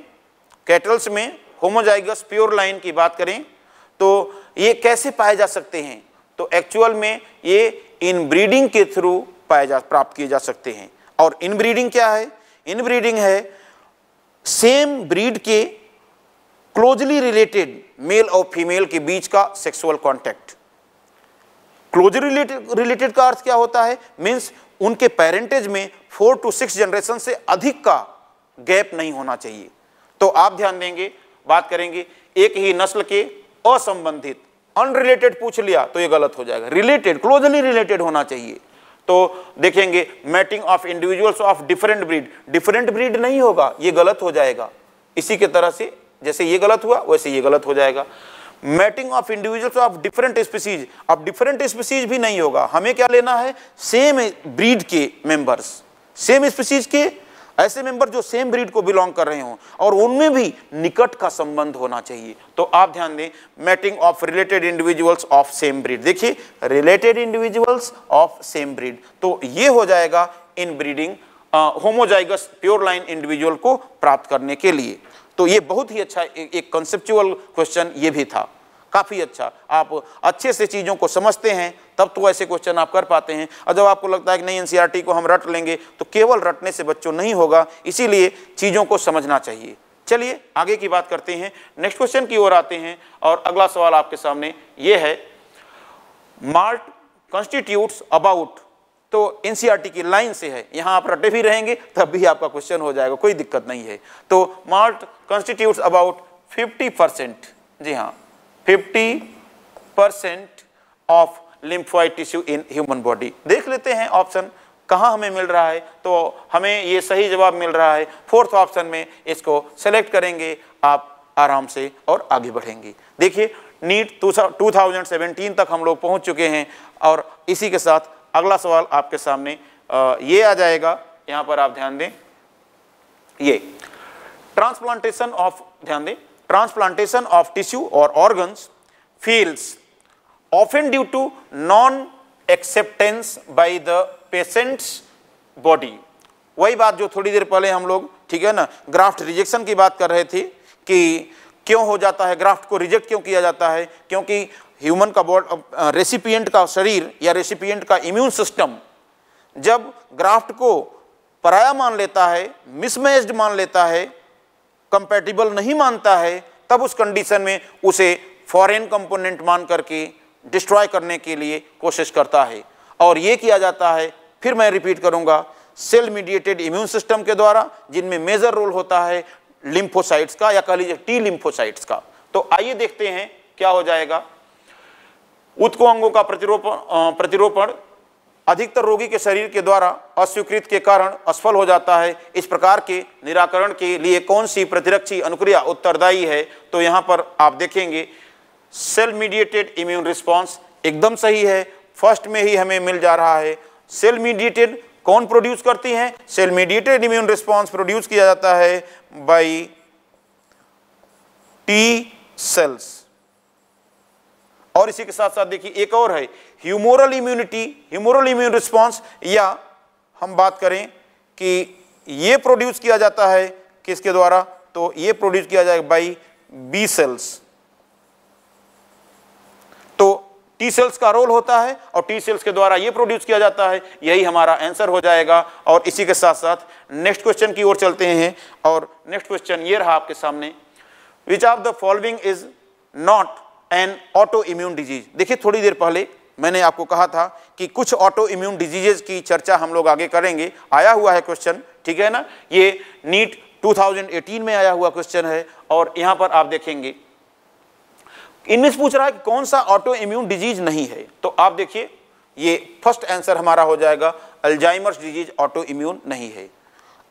Speaker 1: कैटल्स में होमोजाइगस प्योर लाइन की बात करें तो ये कैसे पाए जा सकते हैं तो एक्चुअल में ये इन ब्रीडिंग के थ्रू पाए जा प्राप्त किए जा सकते हैं और इन ब्रीडिंग क्या है इन ब्रीडिंग है सेम ब्रीड के क्लोजली रिलेटेड मेल और फीमेल के बीच का सेक्सुअल कॉन्टेक्ट क्लोजली रिलेटेड का अर्थ क्या होता है मीन्स उनके पेरेंटेज में फोर टू सिक्स जनरेशन से अधिक का गैप नहीं होना चाहिए तो आप ध्यान देंगे बात करेंगे एक ही नस्ल के असंबंधित अनरिलेटेड पूछ लिया तो ये गलत हो जाएगा रिलेटेड क्लोजली रिलेटेड होना चाहिए तो देखेंगे mating of individuals of different breed different breed नहीं होगा ये गलत हो जाएगा इसी के तरह से जैसे ये गलत हुआ वैसे ये गलत हो जाएगा mating of individuals of different species अब डिफरेंट स्पीसीज भी नहीं होगा हमें क्या लेना है सेम ब्रीड के मेंबर्स सेम स्पीसीज के ऐसे मेंबर जो सेम ब्रीड को बिलोंग कर रहे हों और उनमें भी निकट का संबंध होना चाहिए तो आप ध्यान दें mating of related individuals of same breed देखिए related individuals of same breed तो ये हो जाएगा inbreeding homozygous pure line individual को प्राप्त करने के लिए तो ये बहुत ही अच्छा ए, एक कंसेप्चुअल क्वेश्चन ये भी था काफ़ी अच्छा आप अच्छे से चीज़ों को समझते हैं तब तो ऐसे क्वेश्चन आप कर पाते हैं और जब आपको लगता है कि नहीं एनसीईआरटी e को हम रट लेंगे तो केवल रटने से बच्चों नहीं होगा इसीलिए चीज़ों को समझना चाहिए चलिए आगे की बात करते हैं नेक्स्ट क्वेश्चन की ओर आते हैं और अगला सवाल आपके सामने ये है मार्ट कंस्टिट्यूट्स अबाउट तो एन e की लाइन से है यहाँ आप रटे भी रहेंगे तब भी आपका क्वेश्चन हो जाएगा कोई दिक्कत नहीं है तो माल्ट कॉन्स्टिट्यूट अबाउट 50 परसेंट जी हाँ 50 percent of lymphoid tissue in human body देख लेते हैं ऑप्शन कहाँ हमें मिल रहा है तो हमें ये सही जवाब मिल रहा है फोर्थ ऑप्शन में इसको सेलेक्ट करेंगे आप आराम से और आगे बढ़ेंगे देखिए नीट 2017 तक हम लोग पहुंच चुके हैं और इसी के साथ अगला सवाल आपके सामने ये आ जाएगा यहां पर आप ध्यान दें ये ट्रांसप्लांटेशन ऑफ ध्यान दें ट्रांसप्लांटेशन ऑफ टिश्यू और organs fails often due to non acceptance by the patient's body वही बात जो थोड़ी देर पहले हम लोग ठीक है ना ग्राफ्ट रिजेक्शन की बात कर रहे थे कि क्यों हो जाता है ग्राफ्ट को रिजेक्ट क्यों किया जाता है क्योंकि ह्यूमन का बॉड रेसिपियंट का शरीर या रेसिपियंट का इम्यून सिस्टम जब ग्राफ्ट को पराया मान लेता है मिसमैच्ड मान लेता है कंपेटिबल नहीं मानता है तब उस कंडीशन में उसे फॉरेन कंपोनेंट मान करके डिस्ट्रॉय करने के लिए कोशिश करता है और ये किया जाता है फिर मैं रिपीट करूँगा सेल मीडिएटेड इम्यून सिस्टम के द्वारा जिनमें मेजर रोल होता है लिम्फोसाइट्स का या कह लीजिए टी लिम्फोसाइट्स का तो आइए देखते हैं क्या हो जाएगा उत्को अंगों का प्रतिरोपण प्रतिरोपण अधिकतर रोगी के शरीर के द्वारा अस्वीकृत के कारण असफल हो जाता है इस प्रकार के निराकरण के लिए कौन सी प्रतिरक्षी अनुक्रिया उत्तरदायी है तो यहाँ पर आप देखेंगे सेल मीडिएटेड इम्यून रिस्पॉन्स एकदम सही है फर्स्ट में ही हमें मिल जा रहा है सेल मीडिएटेड कौन प्रोड्यूस करती हैं cell mediated immune response produce किया जाता है बाई टी सेल्स और इसी के साथ साथ देखिए एक और है humoral immunity humoral immune response या हम बात करें कि ये प्रोड्यूस किया जाता है किसके द्वारा तो ये प्रोड्यूस किया जाएगा बाई बी सेल्स तो टी सेल्स का रोल होता है और टी सेल्स के द्वारा ये प्रोड्यूस किया जाता है यही हमारा आंसर हो जाएगा और इसी के साथ साथ नेक्स्ट क्वेश्चन की ओर चलते हैं और नेक्स्ट क्वेश्चन ये रहा आपके सामने which of the following is not an autoimmune disease देखिए थोड़ी देर पहले मैंने आपको कहा था कि कुछ ऑटो इम्यून डिजीजेज की चर्चा हम लोग आगे करेंगे आया हुआ है क्वेश्चन ठीक है ना ये नीट 2018 में आया हुआ क्वेश्चन है और यहां पर आप देखेंगे इनमें से पूछ रहा है कि कौन सा ऑटो इम्यून डिजीज नहीं है तो आप देखिए ये फर्स्ट आंसर हमारा हो जाएगा अल्जाइमर्स डिजीज ऑटो इम्यून नहीं है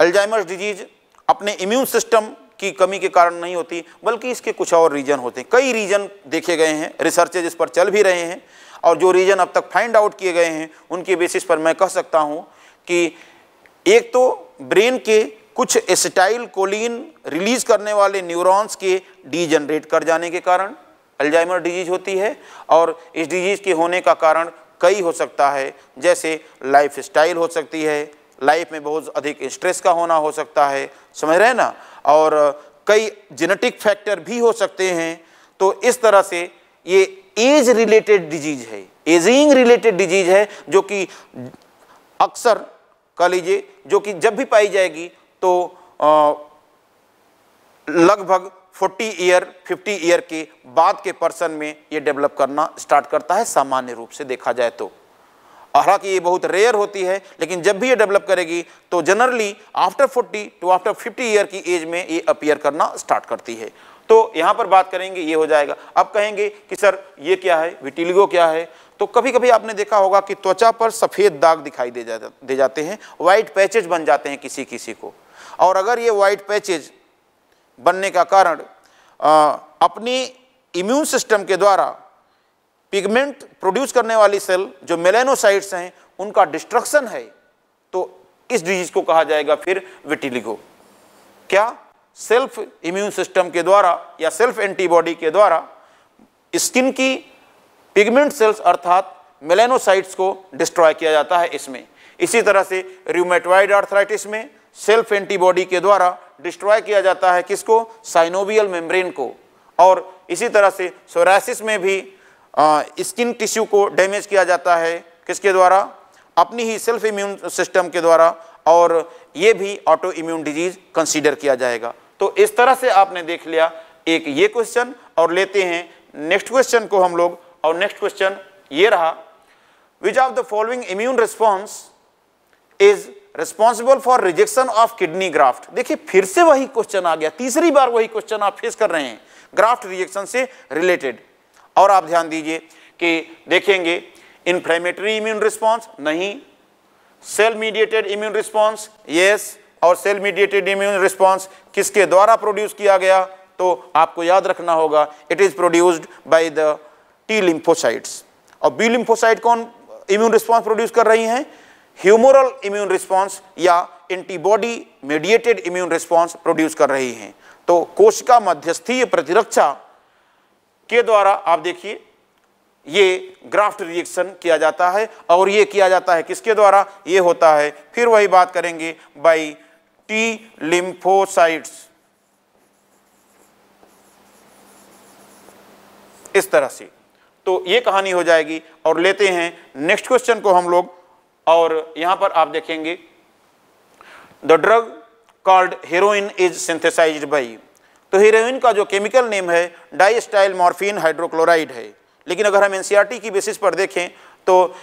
Speaker 1: अल्जाइमर्स डिजीज अपने इम्यून सिस्टम की कमी के कारण नहीं होती बल्कि इसके कुछ और रीज़न होते हैं कई रीज़न देखे गए हैं रिसर्चेज इस पर चल भी रहे हैं और जो रीज़न अब तक फाइंड आउट किए गए हैं उनके बेसिस पर मैं कह सकता हूँ कि एक तो ब्रेन के कुछ एसिटाइल कोलिन रिलीज करने वाले न्यूरॉन्स के डीजनरेट कर जाने के कारण अल्जाइमर डिजीज होती है और इस डिजीज़ के होने का कारण कई हो सकता है जैसे लाइफ स्टाइल हो सकती है लाइफ में बहुत अधिक स्ट्रेस का होना हो सकता है समझ रहे हैं ना और कई जेनेटिक फैक्टर भी हो सकते हैं तो इस तरह से ये एज रिलेटेड डिजीज़ है एजिंग रिलेटेड डिजीज़ है जो कि अक्सर कह लीजिए जो कि जब भी पाई जाएगी तो लगभग 40 ईयर 50 ईयर के बाद के पर्सन में ये डेवलप करना स्टार्ट करता है सामान्य रूप से देखा जाए तो हालांकि ये बहुत रेयर होती है लेकिन जब भी ये डेवलप करेगी तो generally after 40 to after 50 year की एज में ये अपियर करना स्टार्ट करती है तो यहाँ पर बात करेंगे ये हो जाएगा अब कहेंगे कि सर ये क्या है विटिलिगो क्या है तो कभी कभी आपने देखा होगा कि त्वचा पर सफ़ेद दाग दिखाई दे जा दे जाते हैं वाइट पैचेज बन जाते हैं किसी किसी को और अगर ये वाइट पैचेज बनने का कारण आ, अपनी इम्यून सिस्टम के द्वारा पिगमेंट प्रोड्यूस करने वाली सेल जो मेलेनोसाइट्स हैं उनका डिस्ट्रक्शन है तो इस डिजीज को कहा जाएगा फिर विटिलिगो क्या सेल्फ इम्यून सिस्टम के द्वारा या सेल्फ एंटीबॉडी के द्वारा स्किन की पिगमेंट सेल्स अर्थात मेलेनोसाइट्स को डिस्ट्रॉय किया जाता है इसमें इसी तरह से रूमेटवाइड आर्थराइटिस में सेल्फ एंटीबॉडी के द्वारा डिस्ट्रॉय किया जाता है किसको साइनोवियल मेम्ब्रेन को और इसी तरह से सोरासिस में भी स्किन टिश्यू को डैमेज किया जाता है किसके द्वारा अपनी ही सेल्फ इम्यून सिस्टम के द्वारा और ये भी ऑटो इम्यून डिजीज कंसीडर किया जाएगा तो इस तरह से आपने देख लिया एक ये क्वेश्चन और लेते हैं नेक्स्ट क्वेश्चन को हम लोग और नेक्स्ट क्वेश्चन ये रहा which of the following immune response is responsible for rejection of kidney graft देखिए फिर से वही क्वेश्चन आ गया तीसरी बार वही क्वेश्चन आप फेस कर रहे हैं ग्राफ्ट रिजेक्शन से रिलेटेड और आप ध्यान दीजिए कि देखेंगे इन्फ्लेमेटरी इम्यून रिस्पॉन्स नहीं cell mediated immune response yes और सेल मीडिएटेड इम्यून रिस्पॉन्स किसके द्वारा प्रोड्यूस किया गया तो आपको याद रखना होगा it is produced by the T lymphocytes और बी लिम्फोसाइट कौन इम्यून रिस्पॉन्स प्रोड्यूस कर रही हैं ह्यूमोरल इम्यून रिस्पॉन्स या antibody mediated immune response produce कर रही हैं तो कोशिका मध्यस्थीय प्रतिरक्षा के द्वारा आप देखिए ये ग्राफ्ट रिएक्शन किया जाता है और ये किया जाता है किसके द्वारा ये होता है फिर वही बात करेंगे बाई टी लिम्फोसाइट्स इस तरह से तो ये कहानी हो जाएगी और लेते हैं नेक्स्ट क्वेश्चन को हम लोग और यहां पर आप देखेंगे the drug called heroin is synthesized by तो हीरोइन का जो केमिकल नेम है डाईस्टाइल मॉर्फिन हाइड्रोक्लोराइड है लेकिन अगर हम एन e की बेसिस पर देखें तो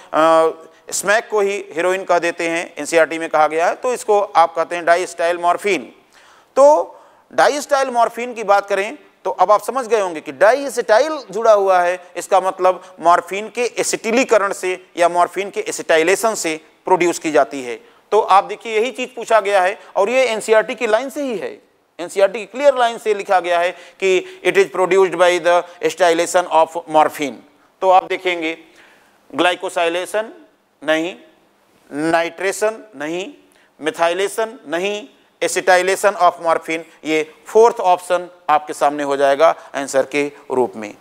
Speaker 1: स्मैक को ही हीरोइन कह देते हैं एन e में कहा गया है तो इसको आप कहते हैं डाईस्टाइल मॉर्फिन तो डाईस्टाइल मॉर्फिन की बात करें तो अब आप समझ गए होंगे कि डाईएसिटाइल जुड़ा हुआ है इसका मतलब मॉर्फिन के एसिटिलीकरण से या मॉर्फिन के एसिटाइलेशन से प्रोड्यूस की जाती है तो आप देखिए यही चीज़ पूछा गया है और ये एनसीईआरटी e की लाइन से ही है एनसीईआरटी क्लियर लाइन से लिखा गया है कि it is produced by the acetylation of morphine तो आप देखेंगे ग्लाइकोसाइलेशन नहीं नाइट्रेशन नहीं मिथाइलेशन नहीं एसिटाइलेशन ऑफ मॉर्फिन ये फोर्थ ऑप्शन आपके सामने हो जाएगा आंसर के रूप में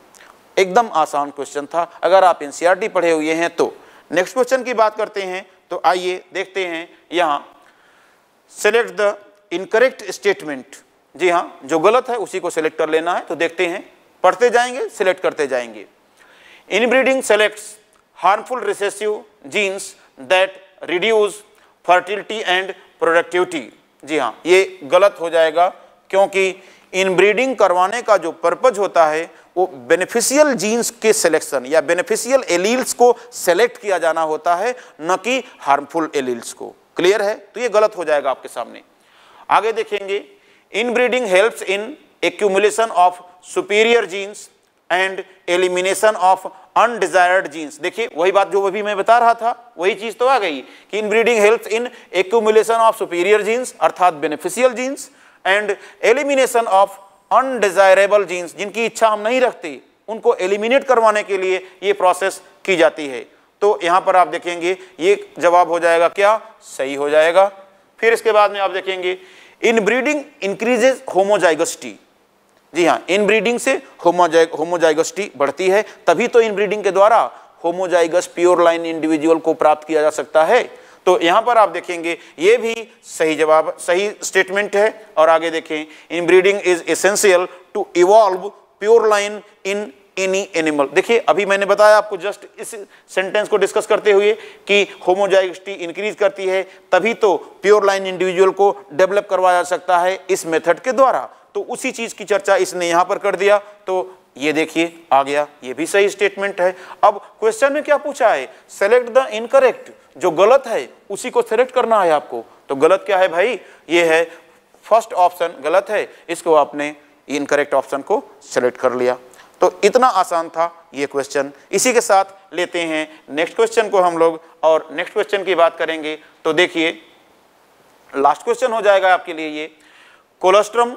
Speaker 1: एकदम आसान क्वेश्चन था अगर आप एनसीईआरटी पढ़े हुए हैं तो नेक्स्ट क्वेश्चन की बात करते हैं तो आइए देखते हैं यहां सेलेक्ट द इनकरेक्ट स्टेटमेंट जी हाँ जो गलत है उसी को सिलेक्ट कर लेना है तो देखते हैं पढ़ते जाएंगे सिलेक्ट करते जाएंगे inbreeding selects harmful recessive genes that reduce fertility and productivity जी हाँ ये गलत हो जाएगा क्योंकि इनब्रीडिंग करवाने का जो पर्पज होता है वो बेनिफिशियल जीन्स के सिलेक्शन या बेनिफिशियल एलील्स को सेलेक्ट किया जाना होता है न कि हार्मफुल एलील्स को क्लियर है तो ये गलत हो जाएगा आपके सामने आगे देखेंगे inbreeding helps in accumulation of superior genes and elimination of undesired genes देखिए वही बात जो अभी मैं बता रहा था वही चीज तो आ गई कि inbreeding helps in accumulation of superior genes अर्थात beneficial genes and elimination of undesirable genes जिनकी इच्छा हम नहीं रखते उनको एलिमिनेट करवाने के लिए ये प्रोसेस की जाती है तो यहां पर आप देखेंगे ये जवाब हो जाएगा क्या सही हो जाएगा फिर इसके बाद में आप देखेंगे इनब्रीडिंग इंक्रीजेज होमोजाइगस्टी जी हाँ इनब्रीडिंग से होमोजाइ होमोजाइगस्टी बढ़ती है तभी तो इनब्रीडिंग के द्वारा होमोजाइगस प्योर लाइन इंडिविजुअल को प्राप्त किया जा सकता है तो यहां पर आप देखेंगे ये भी सही जवाब सही स्टेटमेंट है और आगे देखें inbreeding is essential to evolve pure line in any animal देखिए अभी मैंने बताया आपको जस्ट इस सेंटेंस को डिस्कस करते हुए कि होमोजाइगस्टी इंक्रीज करती है तभी तो प्योर लाइन इंडिविजुअल को डेवलप करवाया जा सकता है इस मेथड के द्वारा तो उसी चीज़ की चर्चा इसने यहाँ पर कर दिया तो ये देखिए आ गया ये भी सही स्टेटमेंट है अब क्वेश्चन में क्या पूछा है सेलेक्ट द इनकरेक्ट जो गलत है उसी को सेलेक्ट करना है आपको तो गलत क्या है भाई ये है फर्स्ट ऑप्शन गलत है इसको आपने इनकरेक्ट ऑप्शन को सेलेक्ट कर लिया तो इतना आसान था ये क्वेश्चन इसी के साथ लेते हैं नेक्स्ट क्वेश्चन को हम लोग और नेक्स्ट क्वेश्चन की बात करेंगे तो देखिए लास्ट क्वेश्चन हो जाएगा आपके लिए ये colostrum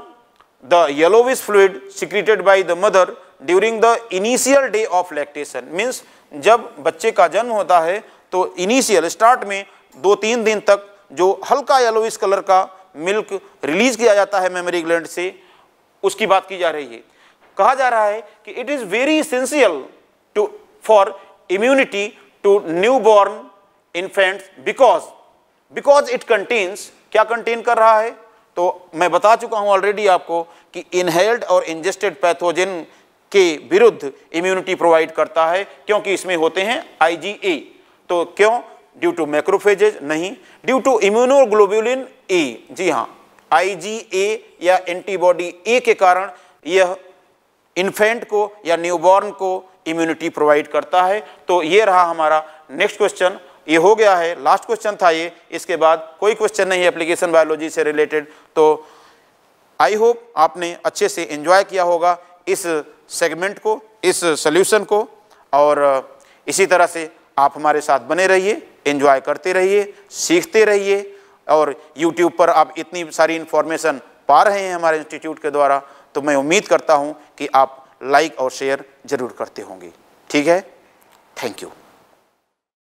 Speaker 1: the yellowish fluid secreted by the mother during the initial day of lactation means जब बच्चे का जन्म होता है तो इनिशियल स्टार्ट में दो तीन दिन तक जो हल्का येलोविस कलर का मिल्क रिलीज किया जाता है मेमोरी ग्लैंड से उसकी बात की जा रही है कहा जा रहा है कि it is very essential to for immunity to newborn infants because because it contains क्या कंटेन कर रहा है तो मैं बता चुका हूं ऑलरेडी आपको कि इनहेल्ड और इंजेस्टेड पैथोजन के विरुद्ध इम्यूनिटी प्रोवाइड करता है क्योंकि इसमें होते हैं आईजीए तो क्यों ड्यू टू मैक्रोफेजेज नहीं ड्यू टू इम्यूनोग्लोबुलिन ए जी हां आईजीए या एंटीबॉडी ए के कारण यह इन्फेंट को या न्यूबॉर्न को इम्यूनिटी प्रोवाइड करता है तो ये रहा हमारा नेक्स्ट क्वेश्चन ये हो गया है लास्ट क्वेश्चन था ये इसके बाद कोई क्वेश्चन नहीं है एप्लीकेशन बायोलॉजी से रिलेटेड तो आई होप आपने अच्छे से इन्जॉय किया होगा इस सेगमेंट को इस सल्यूशन को और इसी तरह से आप हमारे साथ बने रहिए इन्जॉय करते रहिए सीखते रहिए और यूट्यूब पर आप इतनी सारी इन्फॉर्मेशन पा रहे हैं हमारे इंस्टीट्यूट के द्वारा तो मैं उम्मीद करता हूँ कि आप लाइक और शेयर ज़रूर करते होंगे ठीक है थैंक यू